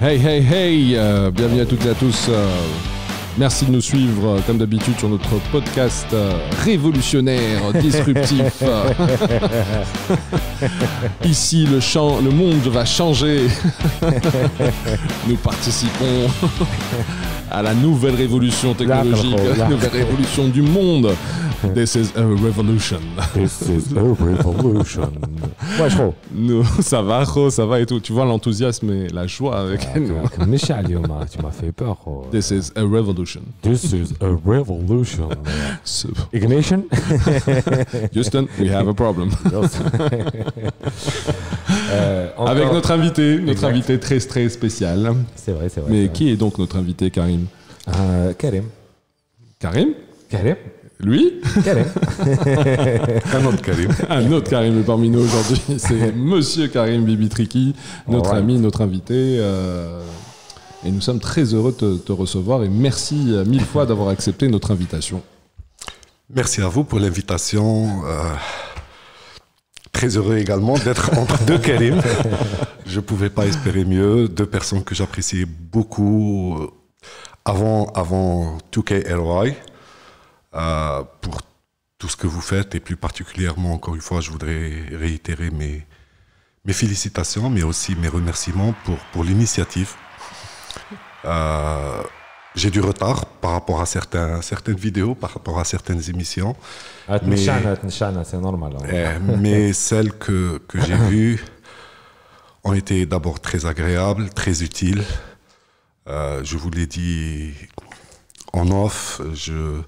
Hey, hey, hey, euh, bienvenue à toutes et à tous. Euh, merci de nous suivre, euh, comme d'habitude, sur notre podcast révolutionnaire, disruptif. Ici, le, champ, le monde va changer. nous participons à la nouvelle révolution technologique, la nouvelle révolution du monde. This is a revolution. This is a revolution. Ouais, ouais, Nous, ça va, ça va et tout. Tu vois l'enthousiasme et la joie avec ah, nous. Michel, tu m'as fait peur, This is a revolution. This is a revolution. Ignition? Houston, we have a problem. Euh, Avec notre invité, notre invité très très spécial. C'est vrai, c'est vrai. Mais qui est donc notre invité, Karim euh, Karim. Karim Karim lui un autre Karim. Un autre Karim est parmi nous aujourd'hui. C'est Monsieur Karim Bibitriki, notre ami, notre invité. Euh, et nous sommes très heureux de te, recevoir et merci euh, mille fois d'avoir accepté notre invitation. Merci à vous pour l'invitation. Euh, très heureux également d'être entre deux Karim. Je ne pouvais pas espérer mieux. Deux personnes que j'appréciais beaucoup avant, avant 2K euh, pour tout ce que vous faites et plus particulièrement, encore une fois, je voudrais réitérer mes, mes félicitations, mais aussi mes remerciements pour, pour l'initiative. Euh, j'ai du retard par rapport à certains, certaines vidéos, par rapport à certaines émissions. mais c'est normal. Hein. Eh, mais celles que, que j'ai vues ont été d'abord très agréables, très utiles. Euh, je vous l'ai dit en off, je,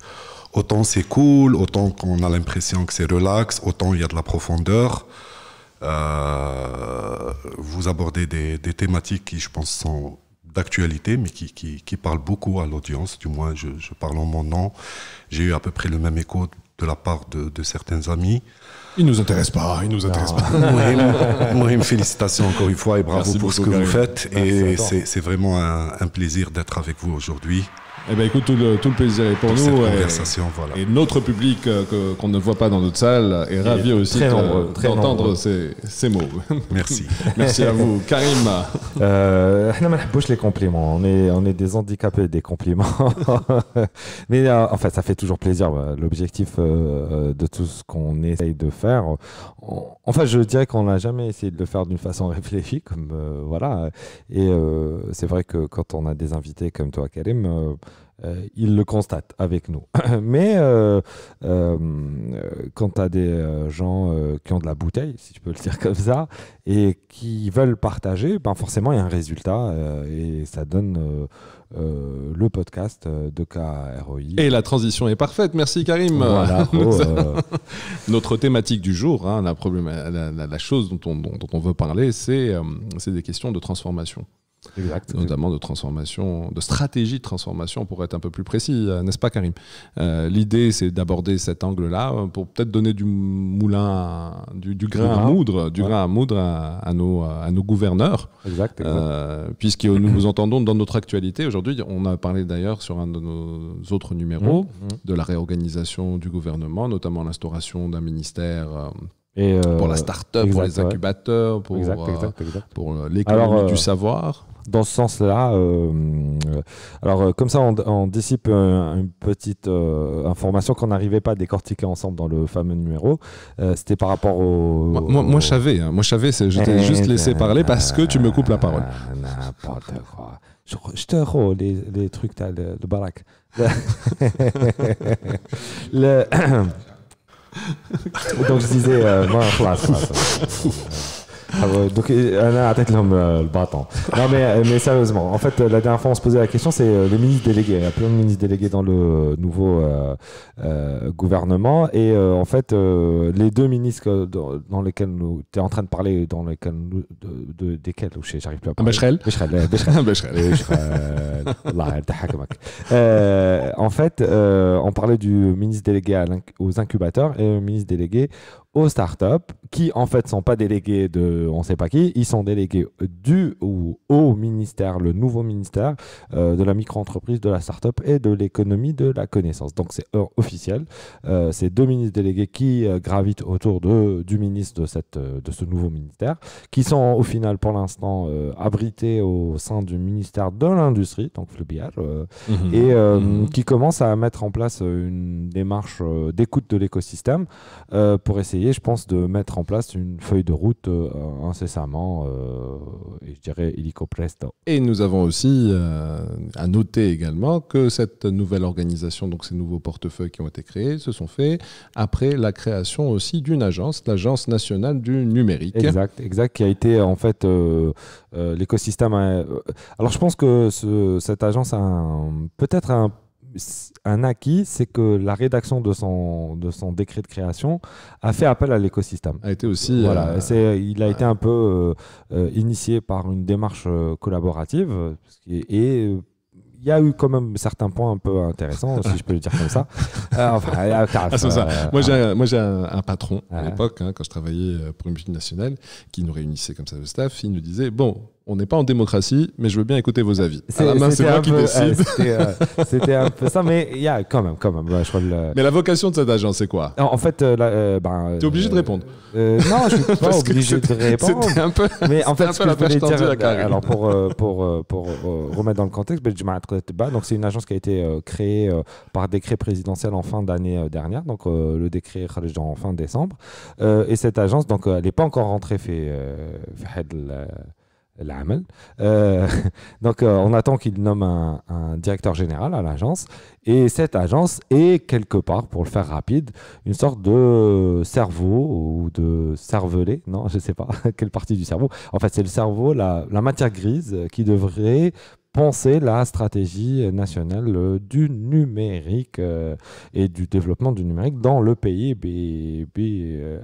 Autant c'est cool, autant qu'on a l'impression que c'est relax, autant il y a de la profondeur. Euh, vous abordez des, thématiques qui, je pense, sont d'actualité, mais qui, parlent beaucoup à l'audience. Du moins, je, parle en mon nom. J'ai eu à peu près le même écho de la part de, certains amis. Il nous intéresse pas, il nous intéresse pas. Ah. Moi, me félicitations encore une fois et bravo pour ce que vous faites. et c'est vraiment un plaisir d'être avec vous aujourd'hui. Eh ben écoute, tout le, plaisir est pour nous. et, notre public euh, qu'on ne voit pas dans notre salle est ravi aussi d'entendre ces, ces, mots. Merci. Merci à vous. Karim. Euh, les compliments. On est, on est des handicapés des compliments. Mais euh, en fait, ça fait toujours plaisir. Euh, l'objectif de tout ce qu'on essaye de faire. enfin, je dirais qu'on n'a jamais essayé de le faire d'une façon réfléchie. Comme, voilà. Et c'est vrai que quand on a des invités comme toi, Karim, euh, ils le constatent avec nous. Mais euh, euh, quand tu as des gens qui ont de la bouteille, si tu peux le dire comme ça, et qui veulent partager, ben forcément, il y a un résultat et ça donne le podcast de KROI. Et la transition est parfaite. Merci, Karim. Voilà, oh, Notre thématique du jour, hein, la, problème, la, chose dont dont on veut parler, c'est des questions de transformation notamment de transformation, de stratégie de transformation pour être un peu plus précis, euh, n'est-ce pas Karim euh, L'idée c'est d'aborder cet angle-là euh, pour peut-être donner du moulin, du, grain, à moudre, du grain à moudre à, nos, à nos gouverneurs. Exact. puisque nous vous entendons dans notre actualité aujourd'hui, on a parlé d'ailleurs sur un de nos autres numéros mmh, mmh. de la réorganisation du gouvernement, notamment l'instauration d'un ministère. et pour la start-up, pour les incubateurs, pour, pour l'économie du savoir dans ce sens-là. Euh, euh, alors, euh, comme ça, on, dissipe une petite information qu'on n'arrivait pas à décortiquer ensemble dans le fameux numéro. C'était par rapport au. Moi, moi, je savais, moi, je savais, hein. je t'ai eh, juste eh, laissé eh, parler parce que tu me coupes la parole. N'importe quoi. Je, te rends les, trucs, de le, Donc je disais, ah donc, Anna, tête, l'homme euh, le bâton. Non, mais, euh, mais sérieusement, en fait, la dernière fois, on se posait la question c'est euh, les ministres délégués. Il y a plein de ministres délégués dans le nouveau gouvernement. Et en fait, les deux ministres dans, lesquels Tu es en train de parler, dans lesquels de, de, desquels Je sais, j'arrive plus à parler. En fait, on parlait du ministre délégué aux incubateurs et le ministre délégué aux startups qui en fait sont pas délégués de on sait pas qui, ils sont délégués du ou au ministère, le nouveau ministère euh, de la micro-entreprise, de la startup et de l'économie de la connaissance. Donc c'est officiel, euh, c'est deux ministres délégués qui euh, gravitent autour de, du ministre de, cette, de ce nouveau ministère, qui sont au final pour l'instant abrités au sein du ministère de l'Industrie, donc le mhm. et mhm. qui commencent à mettre en place une démarche d'écoute de l'écosystème pour essayer je pense, de mettre en place une feuille de route euh, incessamment, euh, et je dirais illico presto. Et nous avons aussi euh, à noter également que cette nouvelle organisation, donc ces nouveaux portefeuilles qui ont été créés, se sont faits après la création aussi d'une agence, l'Agence nationale du numérique. Exact, exact, qui a été en fait l'écosystème. Alors je pense que cette agence a peut-être un un acquis, c'est que la rédaction de son, de son décret de création a fait appel à l'écosystème. A été aussi. Voilà, euh, il a été un peu euh, euh, initié par une démarche collaborative et, il y a eu quand même certains points un peu intéressants, si je peux le dire comme ça. Moi, j'ai un, patron à ah. l'époque, hein, quand je travaillais pour une multinationale, qui nous réunissait comme ça le staff. Il nous disait Bon, on n'est pas en démocratie, mais je veux bien écouter vos avis. C'est moi qui décide. Euh, c'était un peu ça, mais il y a quand même, quand même. Mais la vocation de cette agence, c'est quoi en, fait, euh, euh, ben, tu es obligé de répondre. non, je suis pas obligé de répondre. C'était un peu. Mais en fait, dire, alors pour pour, pour remettre dans le contexte, bah, donc c'est une agence qui a été créée par décret présidentiel en fin d'année dernière, donc le décret en fin décembre, et cette agence, donc, elle n'est pas encore rentrée fait euh, donc euh, on attend qu'il nomme un, directeur général à l'agence et cette agence est quelque part pour le faire rapide une sorte de cerveau ou de cervelet non je ne sais pas quelle partie du cerveau en fait c'est le cerveau la matière grise qui devrait penser la stratégie nationale du numérique euh, et du développement du numérique dans le pays. Bi, euh,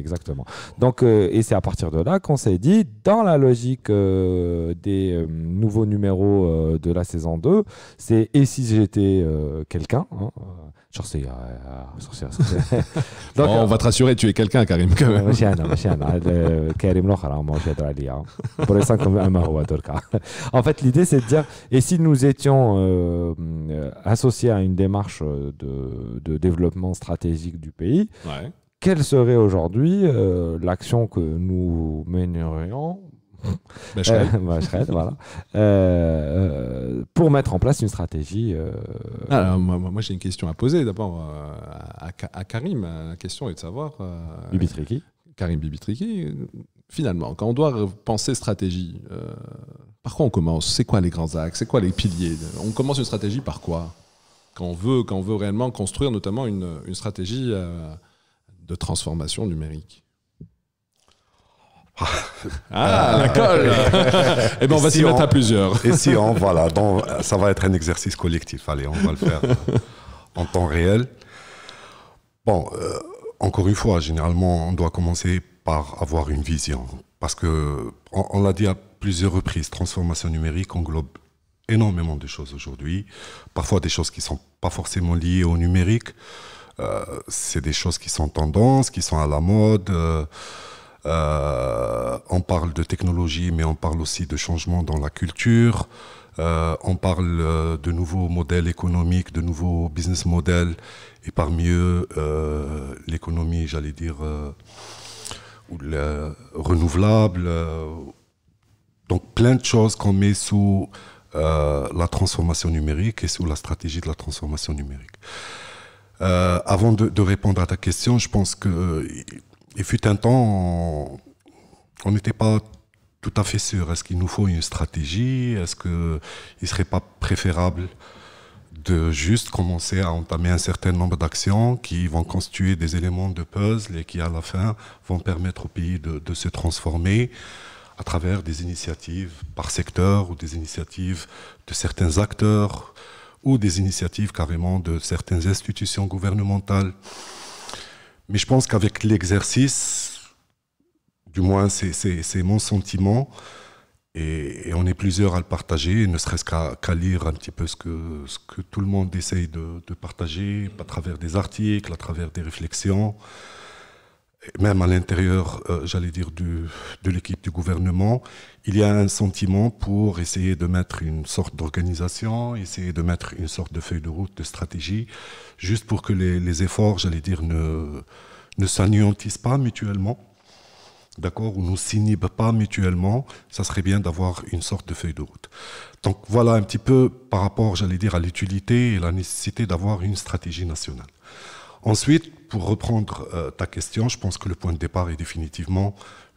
exactement. Donc, euh, et c'est à partir de là qu'on s'est dit, dans la logique des nouveaux numéros de la saison 2, c'est et si j'étais quelqu'un hein, Oh, on va te rassurer, tu es quelqu'un, Karim. En fait, l'idée, c'est de dire, et si nous étions euh, associés à une démarche euh, de, développement stratégique du pays, quelle serait aujourd'hui euh, l'action que nous mènerions bah, euh, bah, voilà. Euh, euh, pour mettre en place une stratégie. Alors, ah, moi, j'ai une question à poser d'abord à, Karim. La question est de savoir. Bibitriki. Karim Bibitriki, finalement, quand on doit penser stratégie, par quoi on commence C'est quoi les grands axes C'est quoi les piliers On commence une stratégie par quoi quand on, veut, quand on veut réellement construire notamment une, stratégie de transformation numérique ah, la colle Et bien, on va s'y mettre à plusieurs. Et si on, voilà, ça va être un exercice collectif. Allez, on va le faire euh, en temps réel. Bon, euh, encore une fois, généralement, on doit commencer par avoir une vision. Parce que, on, l'a dit à plusieurs reprises, transformation numérique englobe énormément de choses aujourd'hui. Parfois, des choses qui ne sont pas forcément liées au numérique. Euh, c'est des choses qui sont tendances, qui sont à la mode. Euh, on parle de technologie, mais on parle aussi de changement dans la culture. Euh, on parle euh, de nouveaux modèles économiques, de nouveaux business models, et parmi eux, l'économie, j'allais dire, renouvelable. donc plein de choses qu'on met sous la transformation numérique et sous la stratégie de la transformation numérique. avant de, répondre à ta question, je pense que il fut un temps, on n'était pas tout à fait sûr. Est-ce qu'il nous faut une stratégie Est-ce qu'il ne serait pas préférable de juste commencer à entamer un certain nombre d'actions qui vont constituer des éléments de puzzle et qui, à la fin, vont permettre au pays de, de se transformer à travers des initiatives par secteur ou des initiatives de certains acteurs ou des initiatives carrément de certaines institutions gouvernementales. Mais je pense qu'avec l'exercice, du moins c'est mon sentiment, et, on est plusieurs à le partager, ne serait-ce qu'à lire un petit peu ce que, tout le monde essaye de, partager à travers des articles, à travers des réflexions même à l'intérieur, euh, j'allais dire, du, de l'équipe du gouvernement, il y a un sentiment pour essayer de mettre une sorte d'organisation, essayer de mettre une sorte de feuille de route, de stratégie, juste pour que les, efforts, j'allais dire, ne, ne s'anéantissent pas mutuellement, d'accord, ou ne s'inhibent pas mutuellement. Ça serait bien d'avoir une sorte de feuille de route. Donc voilà un petit peu par rapport, j'allais dire, à l'utilité et la nécessité d'avoir une stratégie nationale. Ensuite, pour reprendre euh, ta question, je pense que le point de départ est définitivement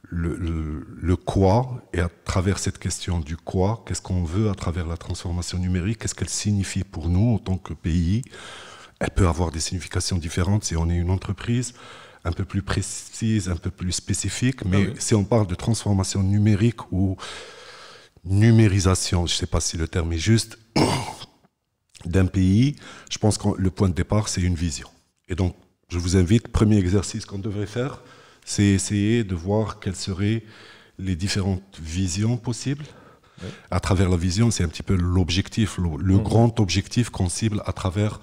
le, quoi, et à travers cette question du quoi, qu'est-ce qu'on veut à travers la transformation numérique, qu'est-ce qu'elle signifie pour nous en tant que pays. Elle peut avoir des significations différentes si on est une entreprise un peu plus précise, un peu plus spécifique, ah mais si on parle de transformation numérique ou numérisation, je ne sais pas si le terme est juste, d'un pays, je pense que le point de départ, c'est une vision. Et donc, je vous invite, premier exercice qu'on devrait faire, c'est essayer de voir quelles seraient les différentes visions possibles. À travers la vision, c'est un petit peu l'objectif, le, mhm. grand objectif qu'on cible à travers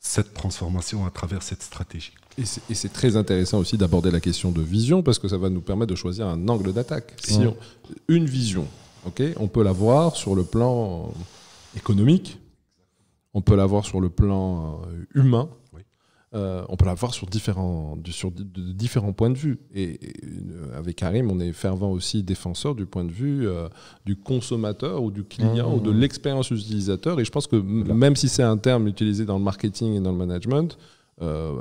cette transformation, à travers cette stratégie. Et c'est très intéressant aussi d'aborder la question de vision parce que ça va nous permettre de choisir un angle d'attaque. Mhm. une vision, on peut la voir sur le plan économique, on peut la voir sur le plan euh, humain, euh, on peut la voir sur différents, de différents points de vue. Et, euh, avec Karim, on est fervent aussi défenseur du point de vue euh, du consommateur ou du client ou de mmh. l'expérience utilisateur. Et je pense que même si c'est un terme utilisé dans le marketing et dans le management, euh,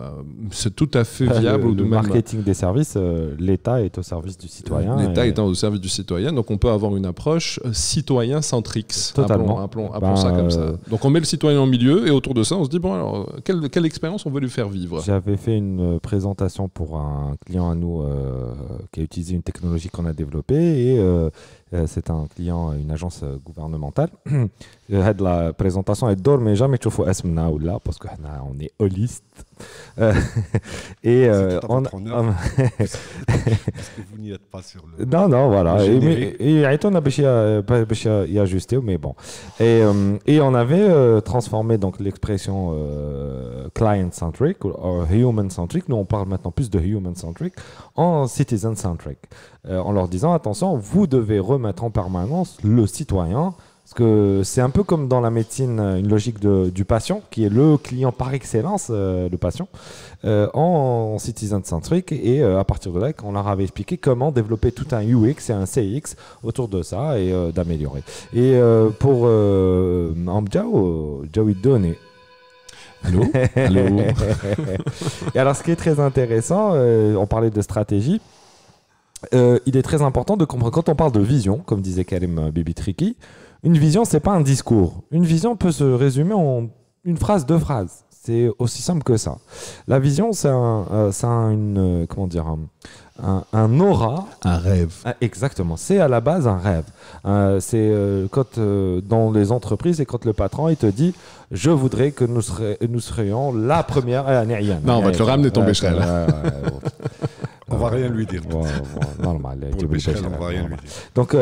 c'est tout à fait viable. Le, le marketing des services, euh, l'État est au service du citoyen. L'État est étant au service du citoyen, donc on peut avoir une approche euh, citoyen centrique Totalement. Appelons, ben, ça comme ça. Donc on met le citoyen au milieu et autour de ça, on se dit, bon, alors, quelle, quelle expérience on veut lui faire vivre J'avais fait une présentation pour un client à nous qui a utilisé une technologie qu'on a développée et euh, c'est un client, euh, une agence euh, gouvernementale. la présentation est d'or, mais jamais tu Esmna ou là, parce qu'on est holiste. Et on. Parce que vous n'y êtes pas sur le. Non, non, voilà. Et on a ajusté, mais bon. Et on avait transformé donc l'expression client-centric ou human-centric. Nous, on parle maintenant plus de human-centric en citizen-centric. En leur disant, attention, vous devez remettre mettre en permanence le citoyen. Parce que c'est un peu comme dans la médecine, une logique de, du patient, qui est le client par excellence, euh, le patient, euh, en, citizen centric. Et euh, à partir de là, on leur avait expliqué comment développer tout un UX et un CX autour de ça et d'améliorer. Et pour Amjao, Joey Donné, Allô, Allô Et alors, ce qui est très intéressant, on parlait de stratégie. Euh, il est très important de comprendre, quand on parle de vision, comme disait Karim euh, Bibi-Triki, une vision, c'est pas un discours. Une vision peut se résumer en une phrase, deux phrases. C'est aussi simple que ça. La vision, c'est un, euh, comment dire, un, aura. Un rêve. Ah, exactement. C'est à la base un rêve. c'est quand dans les entreprises et quand le patron il te dit je voudrais que nous, serions la première. non, on va te le ramener ton Bécherel. On va rien lui dire. Donc,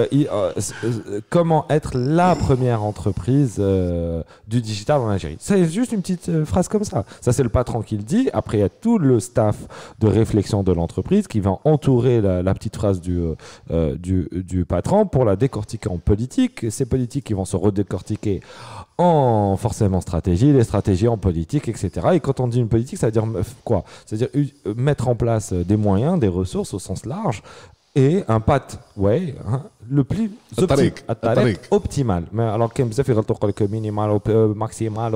comment être la première entreprise euh, du digital en Algérie C'est juste une petite euh, phrase comme ça. Ça, c'est le patron qui le dit. Après, il y a tout le staff de réflexion de l'entreprise qui va entourer la, petite phrase euh, du, du patron pour la décortiquer en politique. Ces politiques qui vont se redécortiquer en forcément stratégie, les stratégies en politique, etc. Et quand on dit une politique, ça veut dire euh, quoi C'est-à-dire euh, mettre en place euh, des moyens, des ressources au sens large et un path, ouais, hein, le plus optimal. Mais alors, quand minimal, maximal,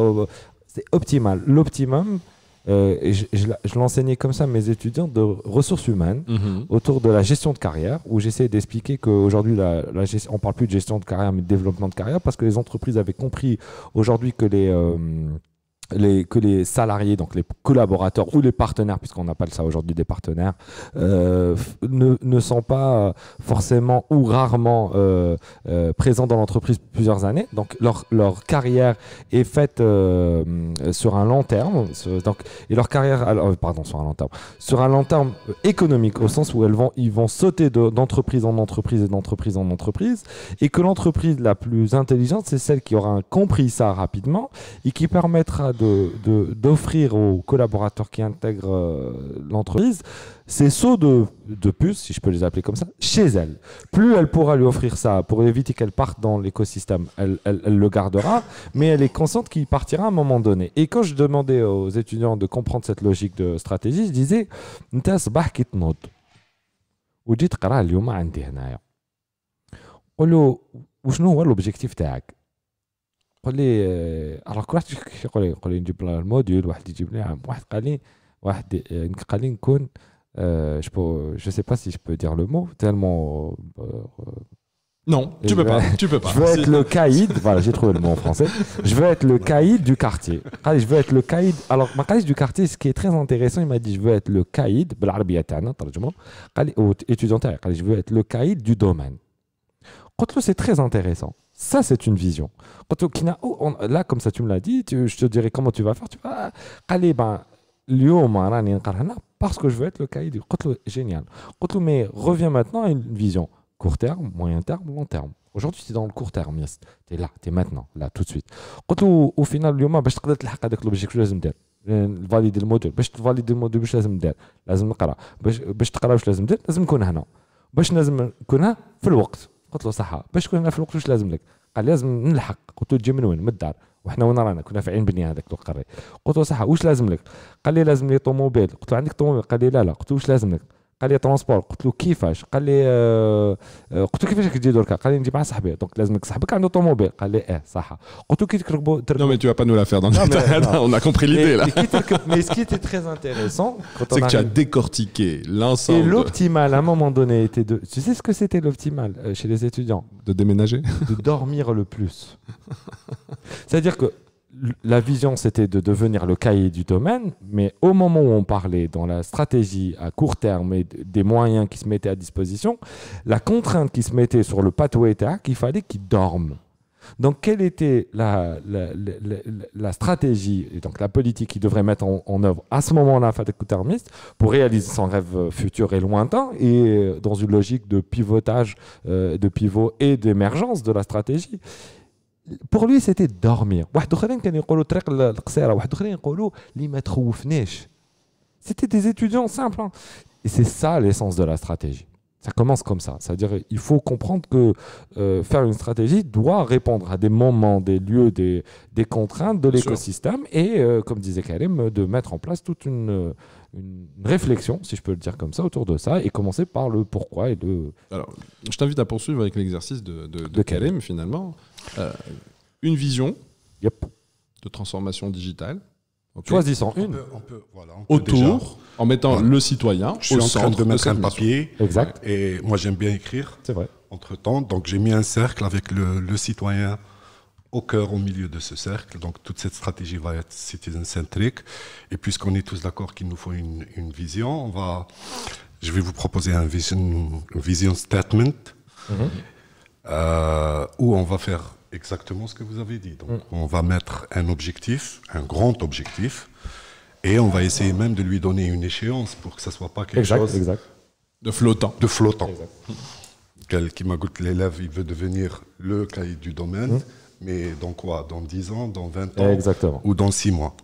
c'est optimal. L'optimum, euh, je, je l'enseignais comme ça à mes étudiants, de ressources humaines mhm. autour de la gestion de carrière, où j'essayais d'expliquer qu'aujourd'hui, la, on ne parle plus de gestion de carrière, mais de développement de carrière, parce que les entreprises avaient compris aujourd'hui que les... Euh, que les salariés, donc les collaborateurs ou les partenaires, puisqu'on appelle ça aujourd'hui des partenaires, euh, ne, ne, sont pas euh, forcément ou rarement euh, présents dans l'entreprise plusieurs années. Donc leur, leur carrière est faite sur un long terme, donc, et leur carrière, alors, pardon, sur un long terme, sur un long terme économique, au sens où elles vont, ils vont sauter d'entreprise en entreprise et d'entreprise en entreprise, et que l'entreprise la plus intelligente, c'est celle qui aura compris ça rapidement et qui permettra d'offrir de, aux collaborateurs qui intègrent euh, l'entreprise ces sauts de, de puces, si je peux les appeler comme ça, chez elle. Plus elle pourra lui offrir ça pour éviter qu'elle parte dans l'écosystème, elle, elle, le gardera, mais elle est consciente qu'il partira à un moment donné. Et quand je demandais aux étudiants de comprendre cette logique de stratégie, je disais, وجيت قرا اليوم قال لي راك je peux je sais pas si je peux dire le mot tellement euh، non, tu peux pas, tu peux pas. Je veux être le caïd, voilà, j'ai trouvé le mot en français. Je veux être le caïd du quartier. Je veux être le caïd. Alors, ma caïd du quartier, ce qui est très intéressant, il m'a dit je veux être le caïd, étudiant, je veux être le caïd du domaine. C'est très intéressant. Ça, c'est une vision. Oh, là, comme ça, tu me l'as dit, tu, je te dirai comment tu vas faire. Tu vas, ah, allez, ben, parce que je veux être le cahier du génial. Mais reviens maintenant à une vision court terme, moyen terme, long terme. Aujourd'hui, tu es dans le court terme. Tu es là, tu es maintenant, là, tout de suite. Au final, باش تقدر تلحق هذاك l'objectif, لازم دير فاليدي الموديل باش تفاليدي الموديل باش لازم ندير لازم نقرا باش باش تقرا واش لازم ندير لازم نكون هنا باش لازم نكون هنا في الوقت قلت له صحة باش كنا في الوقت واش لازم لك قال لازم نلحق قلت له تجي من وين من الدار وحنا وين رانا كنا في عين بنيه هذاك القري قلت له صح واش لازم لك قال لي لازم لي طوموبيل قلت له عندك طوموبيل قال لي لا لا قلت له واش لازم لك non لي ترونسبور قلت له كيفاش قال لي قلت له كيفاش قال لي نجي مع صاحبي دونك لازمك صاحبك tu as décortiqué l'ensemble et l'optimal à un moment donné était de tu sais ce que c'était l'optimal euh, chez les étudiants de déménager de dormir le plus c'est-à-dire que la vision, c'était de devenir le cahier du domaine, mais au moment où on parlait dans la stratégie à court terme et des moyens qui se mettaient à disposition, la contrainte qui se mettait sur le était ah, qu'il fallait qu'il dorme. Donc, quelle était la, stratégie et donc la politique qu'il devrait mettre en, œuvre à ce moment-là, fatak pour réaliser son rêve futur et lointain, et euh, dans une logique de pivotage, euh, de pivot et d'émergence de la stratégie pour lui, c'était dormir. C'était des étudiants simples hein. et c'est ça l'essence de la stratégie ça commence comme ça. C'est-à-dire il faut comprendre que euh, faire une stratégie doit répondre à des moments, des lieux, des, contraintes de l'écosystème et, euh, comme disait Karim, de mettre en place toute euh, une, réflexion, si je peux le dire comme ça, autour de ça et commencer par le pourquoi et le... Alors, je t'invite à poursuivre avec l'exercice de, de, Karim, finalement. Euh, une vision de transformation digitale. Okay. une. Autour, en mettant le citoyen Je suis au en train de mettre un papier. Exact. Et moi, j'aime bien écrire. C'est vrai. Entre-temps, donc j'ai mis un cercle avec le, citoyen au cœur, au milieu de ce cercle. Donc toute cette stratégie va être citizen-centric. Et puisqu'on est tous d'accord qu'il nous faut une, vision, on va, je vais vous proposer un vision, vision statement. Mhm. Euh, où on va faire exactement ce que vous avez dit. Mm. on va mettre un objectif, un grand objectif, et on va essayer même de lui donner une échéance pour que ça soit pas quelque chose de flottant. De flottant. Quel qui m'agoute l'élève, il veut devenir le cahier du domaine, mm. mais dans quoi Dans 10 ans, dans 20 ans ou dans 6 mois.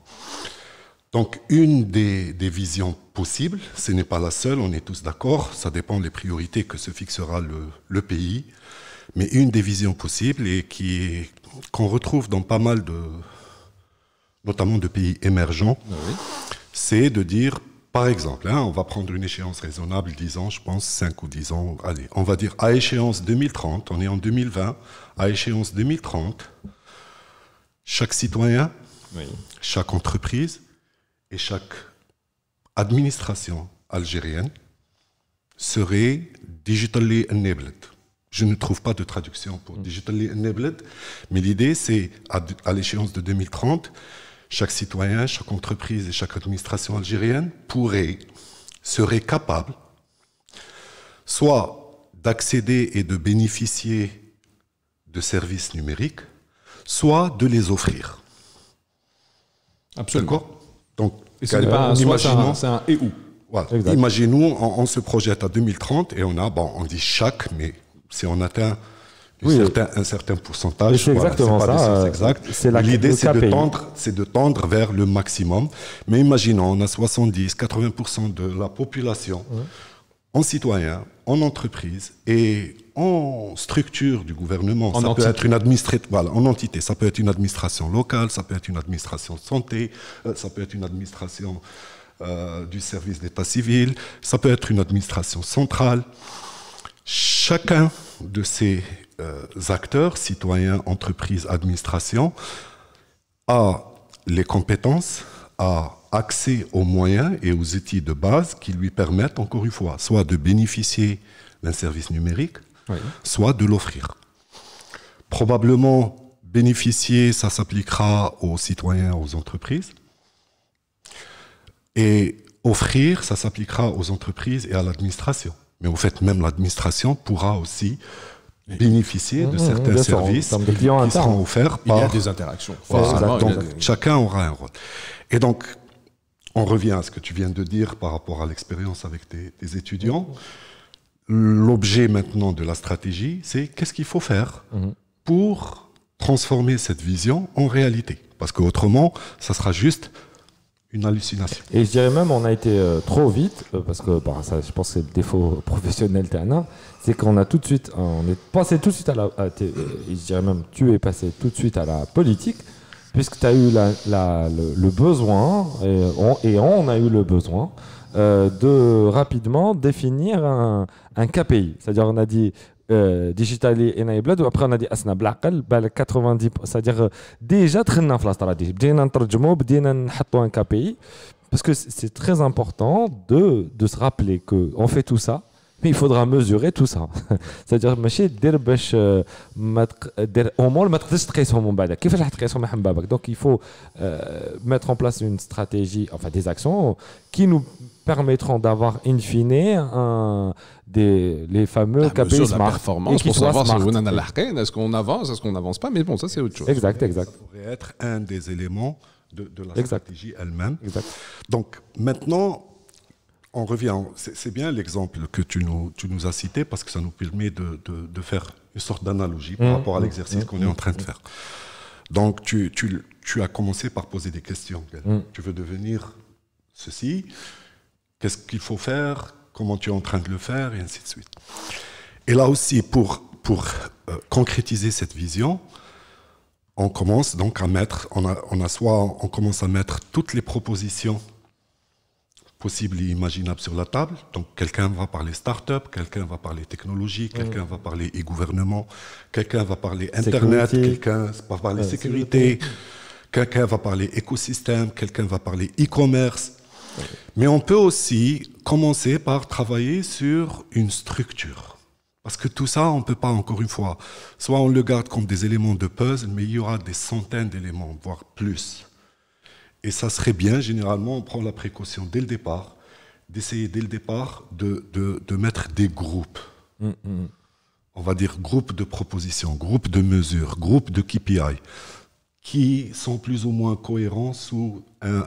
Donc, une des, visions possibles, ce n'est pas la seule, on est tous d'accord, ça dépend des priorités que se fixera le, le pays, mais une des visions possibles et qui qu'on retrouve dans pas mal de, notamment de pays émergents, ah c'est de dire, par exemple, hein, on va prendre une échéance raisonnable, 10 ans, je pense, 5 ou 10 ans, allez, on va dire à échéance 2030, on est en 2020, à échéance 2030, chaque citoyen, chaque entreprise et chaque administration algérienne serait digitally enabled. Je ne trouve pas de traduction pour mm. Digital Enabled, mais l'idée, c'est à, l'échéance de 2030, chaque citoyen, chaque entreprise et chaque administration algérienne pourrait, serait capable, soit d'accéder et de bénéficier de services numériques, soit de les offrir. Absolument. Donc, et ce n'est pas un c'est un, et ou. Voilà. Imaginons, on, on, se projette à 2030 et on a, bon, on dit chaque, mais si on atteint un certain pourcentage, c'est voilà, exactement ça. Euh, exact. L'idée, c'est de, tendre, c'est de tendre vers le maximum. Mais imaginons, on a 70-80% de la population en citoyen, en entreprise et en structure du gouvernement. ça peut être une administration, en entité. Ça peut être une administration locale, ça peut être une administration de santé, euh, ça peut être une administration euh, du service d'état civil, ça peut être une administration centrale. Chacun de ces euh, acteurs, citoyens, entreprises, administrations, a les compétences, a accès aux moyens et aux outils de base qui lui permettent, encore une fois, soit de bénéficier d'un service numérique, soit de l'offrir. Probablement, bénéficier, ça s'appliquera aux citoyens, aux entreprises. Et offrir, ça s'appliquera aux entreprises et à l'administration mais au fait, même l'administration pourra aussi bénéficier de certains services qui seront offerts par... Il y a des interactions. Voilà, donc, chacun aura un rôle. Et donc, on revient à ce que tu viens de dire par rapport à l'expérience avec tes, étudiants. L'objet maintenant de la stratégie, c'est qu'est-ce qu'il faut faire mhm. pour transformer cette vision en réalité. Parce qu'autrement, ça sera juste une hallucination. Et je dirais même, on a été euh, trop vite, euh, parce que bah, ça, je pense que c'est le défaut professionnel Théana, c'est qu'on a tout de suite, euh, on est passé tout de suite à la, je dirais même, tu es passé tout de suite à la politique, puisque tu as eu le, besoin, et on, a eu le besoin, de rapidement définir un, un KPI. C'est-à-dire, on a dit, euh, digitally ou après on a dit asna blaqal 90 c'est-à-dire euh, déjà très في la stratégie بدينا نترجموا بدينا un KPI parce que c'est très important de, de se rappeler que on fait tout ça mais il faudra mesurer tout ça c'est-à-dire monsieur, on bach ما دير امور ما تقدرش تقيسهم من بعد كيفاش راح تقيسهم donc il faut euh, mettre en place une stratégie enfin des actions qui nous permettront d'avoir in fine un des, les fameux KPI performance pour savoir si est-ce qu'on avance, est-ce qu'on n'avance pas, mais bon, ça c'est autre chose. Exact, exact. Ça pourrait être un des éléments de, la stratégie elle-même. Donc maintenant, on revient, c'est bien l'exemple que tu nous, tu nous as cité parce que ça nous permet de, faire une sorte d'analogie par mmh, rapport à mmh, l'exercice mmh, qu'on est en train de faire. Donc tu, as commencé par poser des questions. Tu veux devenir ceci, qu'est-ce qu'il faut faire comment tu es en train de le faire, et ainsi de suite. Et là aussi, pour, pour euh, concrétiser cette vision, on commence donc à mettre, on, on commence à mettre toutes les propositions possibles et imaginables sur la table. Donc quelqu'un va parler start-up, quelqu'un va parler technologie, mm. quelqu'un va parler e-gouvernement, quelqu'un va parler Internet, quelqu'un va parler sécurité, quelqu'un va parler écosystème, quelqu'un va parler e-commerce, mais on peut aussi commencer par travailler sur une structure. Parce que tout ça, on ne peut pas, encore une fois, soit on le garde comme des éléments de puzzle, mais il y aura des centaines d'éléments, voire plus. Et ça serait bien, généralement, on prend la précaution dès le départ, d'essayer dès le départ de, mettre des groupes. Mm, mm. On va dire groupes de propositions, groupes de mesures, groupes de KPI, qui sont plus ou moins cohérents sous un,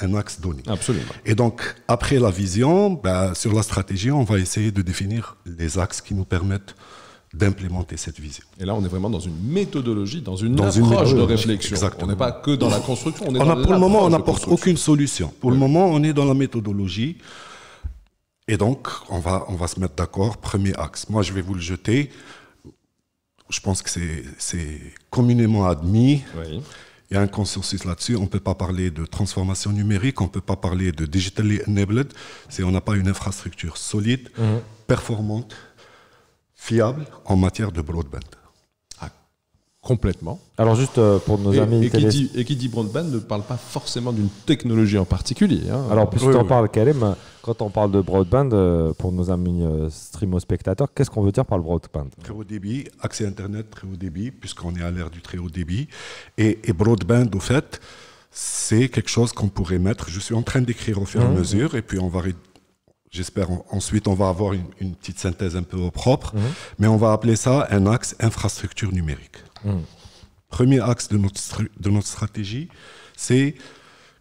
un axe donné. Absolument. Et donc, après la vision, bah, sur la stratégie, on va essayer de définir les axes qui nous permettent d'implémenter cette vision. Et là, on est vraiment dans une méthodologie, dans une approche de réflexion. On n'est pas que dans la construction. a, pour le moment, on n'apporte aucune solution. Pour le moment, on est dans la méthodologie. Et donc, on va, on va se mettre d'accord. Premier axe. Moi, je vais vous le jeter. Je pense que c'est communément admis. Oui. Il y a un consensus là-dessus. On ne peut pas parler de transformation numérique, on ne peut pas parler de digitally enabled si on n'a pas une infrastructure solide, mhm. performante, fiable en matière de broadband. Ah, complètement. Alors juste euh, pour nos amis et qui, dit, et qui dit broadband ne parle pas forcément d'une technologie en particulier. Hein. Alors puisqu'on parle, tu en quand on parle de broadband, euh, pour nos amis euh, streamers, spectateurs qu'est-ce qu'on veut dire par le broadband Très haut débit, accès Internet très haut débit, puisqu'on est à l'ère du très haut débit. Et, broadband, au fait, c'est quelque chose qu'on pourrait mettre. Je suis en train d'écrire au fur et à mmh. mesure, et puis on va. J'espère ensuite on va avoir une, petite synthèse un peu propre, mmh. mais on va appeler ça un axe infrastructure numérique. Mmh. Premier axe de notre, de notre stratégie, c'est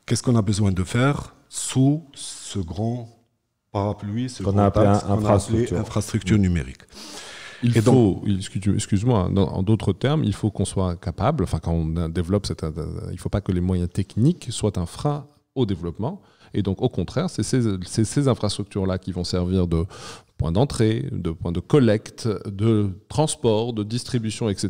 qu'est-ce qu'on a besoin de faire sous ce grand parapluie, ce qu'on a infrastructure. numérique. Il faut, excuse-moi, en d'autres termes, il faut qu'on soit capable, enfin quand on développe cette... Il ne faut pas que les moyens techniques soient un frein au développement. Et donc au contraire, c'est ces, ces infrastructures-là qui vont servir de point d'entrée, de point de collecte, de transport, de distribution, etc.,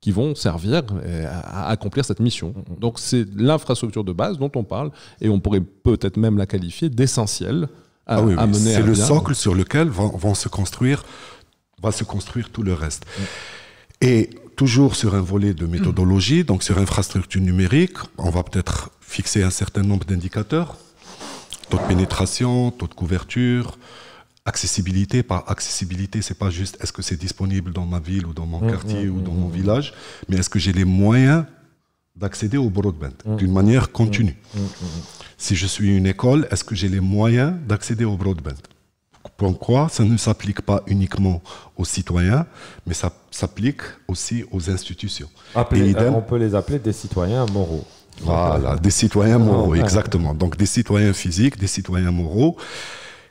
qui vont servir euh, à accomplir cette mission. Mm-hmm. Donc c'est l'infrastructure de base dont on parle, et on pourrait peut-être même la qualifier d'essentielle ah c'est le socle sur lequel vont, se construire, va se construire tout le reste. Mm. Et toujours sur un volet de méthodologie, donc sur infrastructure numérique, on va peut-être fixer un certain nombre d'indicateurs taux de pénétration, taux de couverture, accessibilité. Par accessibilité, c'est pas juste est-ce que c'est disponible dans ma ville ou dans mon mm, quartier mm, ou dans mon village, mais est-ce que j'ai les moyens d'accéder au broadband d'une manière continue. Si je suis une école, est-ce que j'ai les moyens d'accéder au broadband Pourquoi ça ne s'applique pas uniquement aux citoyens, mais ça s'applique aussi aux institutions. on peut les appeler des citoyens moraux. Voilà, des citoyens moraux, ah, exactement. Donc des citoyens physiques, des citoyens moraux.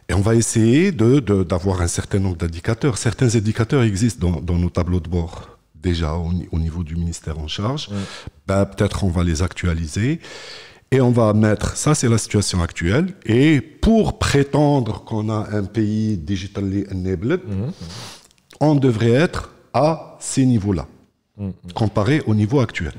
Et on va essayer d'avoir de, d'avoir un certain nombre d'indicateurs. Certains indicateurs existent dans, nos tableaux de bord déjà au, niveau du ministère en charge. Ben, peut-être on va les actualiser. Et on va mettre, ça c'est la situation actuelle, et pour prétendre qu'on a un pays digitally enabled, mhm. on devrait être à ces niveaux-là, mhm. comparé au niveau actuel.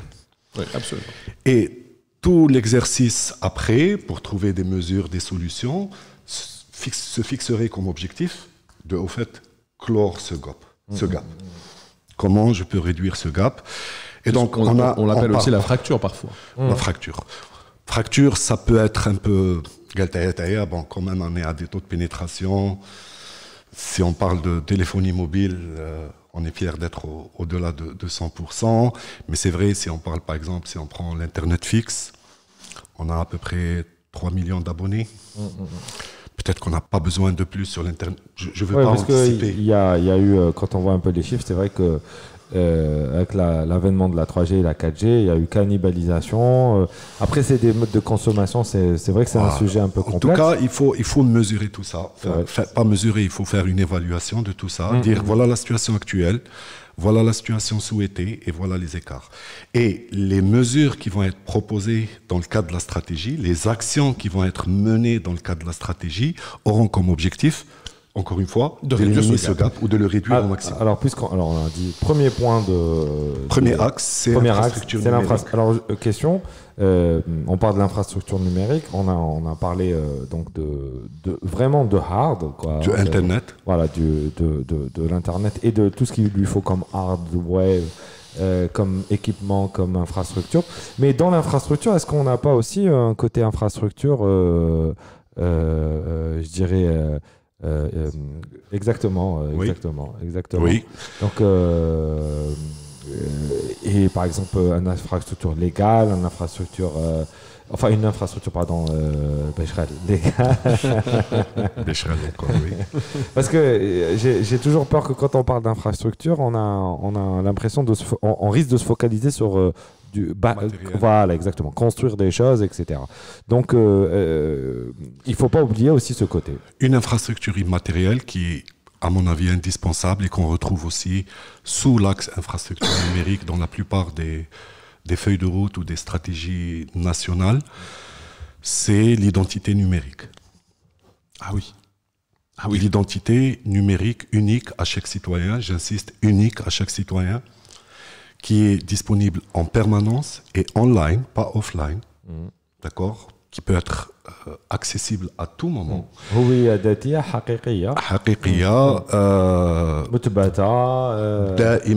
Oui, absolument. Et tout l'exercice après, pour trouver des mesures, des solutions, se fixerait comme objectif de, au fait, clore ce gap. Ce mhm. gap. Comment je peux réduire ce gap et donc, on, on l'appelle aussi la fracture parfois. La fracture. Fracture, ça peut être un peu. Bon, quand même, on est à des taux de pénétration. Si on parle de téléphonie mobile, euh, on est fier d'être au-delà de, 100%. Mais c'est vrai, si on parle, par exemple, si on prend l'Internet fixe, on a à peu près 3 millions d'abonnés. Peut-être qu'on n'a pas besoin de plus sur l'Internet. Je ne veux pas pas parce anticiper. Il y, y, a eu, euh, quand on voit un peu les chiffres, c'est vrai que euh, avec l'avènement de la 3G et la 4G, il y a eu cannibalisation. Euh. après, c'est des modes de consommation, c'est vrai que c'est un sujet un peu complexe. En tout cas, il faut, il faut mesurer tout ça. pas mesurer, il faut faire une évaluation de tout ça. Mm. dire voilà la situation actuelle, voilà la situation souhaitée et voilà les écarts. Et les mesures qui vont être proposées dans le cadre de la stratégie, les actions qui vont être menées dans le cadre de la stratégie auront comme objectif encore une fois, de réduire ce, gap. ou de le réduire ah, au maximum. Alors, puisqu'on alors on a dit premier point de. Premier axe, c'est l'infrastructure numérique. Alors, euh, question, euh, on parle de l'infrastructure numérique, on a, on a parlé euh, donc de, de, vraiment de hard. Quoi, du Internet. Voilà, du, de, de l'Internet et de tout ce qu'il lui faut comme hardware. Euh, comme équipement, comme infrastructure. Mais dans l'infrastructure, est-ce qu'on n'a pas aussi un côté infrastructure, je dirais, euh, euh, exactement, euh, exactement, exactement. Oui. Donc, et par exemple, une infrastructure légale, une infrastructure. enfin, une infrastructure, pardon, euh, ben, légale. Ben, encore, oui. Parce que j'ai toujours peur que quand on parle d'infrastructure, on a, on a l'impression de. on, risque de se focaliser sur euh, voilà exactement construire des choses etc donc il euh, euh, il faut pas oublier aussi ce côté une infrastructure immatérielle qui à mon avis indispensable et qu'on retrouve aussi sous l'axe infrastructure numérique dans la plupart des, feuilles de route ou des stratégies nationales c'est l'identité numérique ah oui ah oui l'identité numérique unique à chaque citoyen j'insiste unique à chaque citoyen qui est disponible en permanence et online, pas offline, mm. d'accord Qui peut être euh, accessible à tout moment. Mm. Mm. Euh, euh, ah,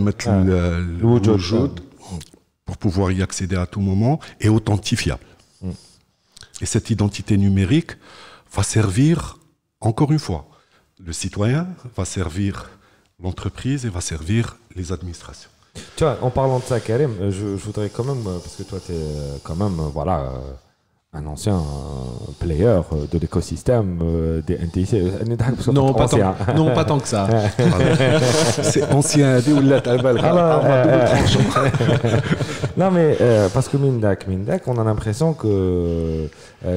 oui, pour pouvoir y accéder à tout moment et authentifiable. Et cette identité numérique va servir, encore une fois, le citoyen, va servir l'entreprise et va servir les administrations. Tu vois, en parlant de ça, Karim, euh, je, voudrais quand même, euh, parce que toi, tu es euh, quand même, voilà, un ancien player de l'écosystème des NTIC. Non, pas tant, non, pas tant que ça. C'est ancien, Non, mais parce que Mindak, Mindak, on a l'impression que,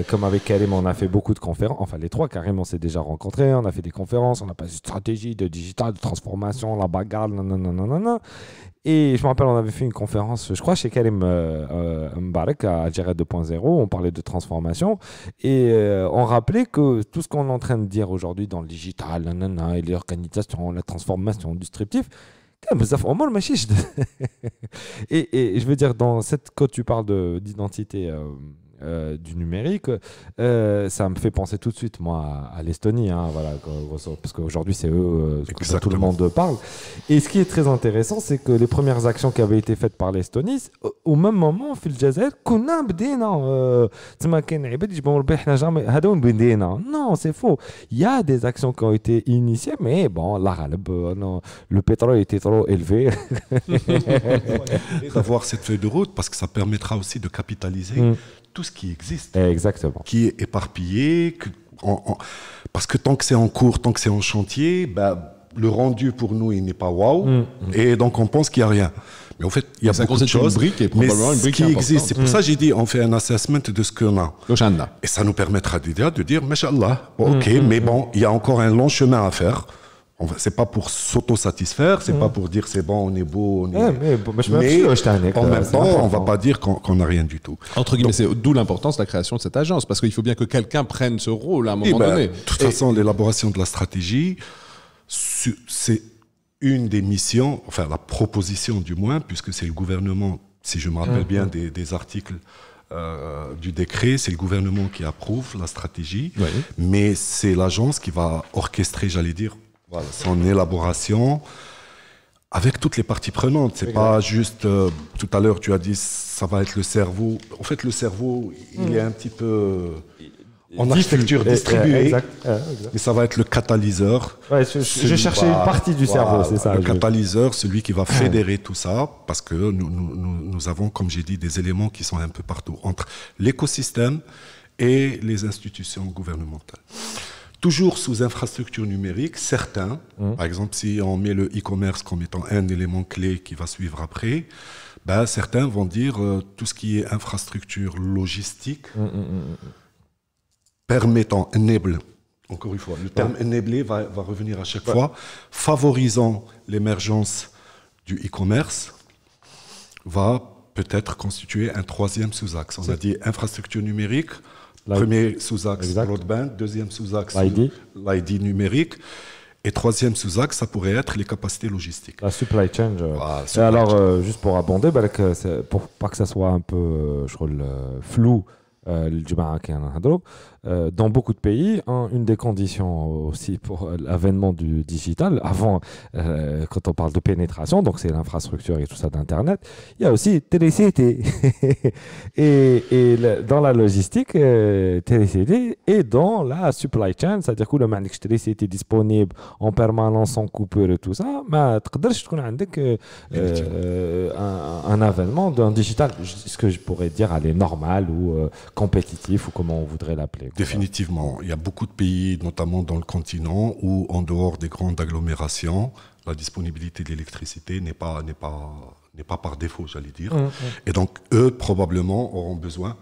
comme avec Karim, on a fait beaucoup de conférences, enfin les trois, Karim, on s'est déjà rencontrés, on a fait des conférences, on a passé de stratégie, de digital, de transformation, la bagarre, non. Et je me rappelle, on avait fait une conférence, je crois, chez Karim euh, euh, Mbarek à Djera 2.0. On parlait de transformation et euh, on rappelait que tout ce qu'on est en train de dire aujourd'hui dans le digital, et les organisations, la transformation du striptif, et, et, et je veux dire, dans cette, quand tu parles d'identité euh, du numérique, euh, ça me fait penser tout de suite, moi, à, l'Estonie, hein, voilà, parce qu'aujourd'hui, c'est eux euh, que tout le monde parle. Et ce qui est très intéressant, c'est que les premières actions qui avaient été faites par l'Estonie, au même moment, Phil Jazel, كنا non, c'est faux. Il y a des actions qui ont été initiées mais bon l'arabe, le pétrole était trop élevé d'avoir cette feuille de route parce que ça permettra aussi de capitaliser mm tout ce qui existe. Exactement. Qui est éparpillé, que, parce que tant que c'est en cours, tant que c'est en chantier, bah, le rendu pour nous, il n'est pas waouh, mm, mm. et donc on pense qu'il n'y a rien. Mais en fait, il y a beaucoup de choses. mais qui existe. C'est pour mm. ça que j'ai dit, on fait un assessment de ce qu'on a. Et ça nous permettra déjà de dire, Masha'Allah, ok, mais bon, il y a encore un long chemin à faire c'est pas pour s'auto-satisfaire, c'est pas mm. pour dire c'est bon, on est beau, on est... mais, en même temps, on va pas dire qu'on a n'a rien du tout. Entre guillemets, c'est d'où l'importance de la création de cette agence, parce qu'il faut bien que quelqu'un prenne ce rôle à un moment ben, donné. De toute façon, l'élaboration de la stratégie, c'est une des missions, enfin la proposition du moins, puisque c'est le gouvernement, si je me rappelle mm. bien des, articles euh, du décret, c'est le gouvernement qui approuve la stratégie, mais c'est l'agence qui va orchestrer, j'allais dire, voilà, son élaboration avec toutes les parties prenantes. C'est pas juste. Euh, tout à l'heure, tu as dit ça va être le cerveau. En fait, le cerveau, il mm. est un petit peu en architecture distribuée. Exact. Mais ça va être le catalyseur. Ouais, je, cherchais une partie du cerveau, c'est ça. Le catalyseur, celui qui va fédérer tout ça, parce que nous, nous, nous avons, comme j'ai dit, des éléments qui sont un peu partout entre l'écosystème et les institutions gouvernementales. Toujours sous infrastructure numérique, certains, mmh. par exemple si on met le e-commerce comme étant un élément clé qui va suivre après, bah, certains vont dire euh, tout ce qui est infrastructure logistique mmh, mmh, permettant, enable, encore une fois, le terme enable va, revenir à chaque fois, favorisant l'émergence du e-commerce, va peut-être constituer un troisième sous-axe. On a dit infrastructure numérique, Premier sous-axe broadband, deuxième sous-axe l'ID numérique. Et troisième sous-axe, ça pourrait être les capacités logistiques. La supply chain. alors, euh, juste pour abonder, euh, pour pas que ça soit un peu euh, je crois, flou, le euh, dans beaucoup de pays, hein, une des conditions aussi pour l'avènement du digital, avant, euh, quand on parle de pénétration, donc c'est l'infrastructure et tout ça d'Internet, il y a aussi TéléCT. et, dans la logistique, euh, et dans la supply chain, c'est-à-dire que le manque est disponible en permanence sans coupure et tout ça, mais tu euh, un, un avènement d'un digital, ce que je pourrais dire, aller normal ou compétitif ou comment on voudrait l'appeler. Définitivement. Il y a beaucoup de pays, notamment dans le continent, où en dehors des grandes agglomérations, la disponibilité de l'électricité n'est pas, n'est pas, n'est pas par défaut, j'allais dire. Hum, hum. Et donc, eux, probablement, auront besoin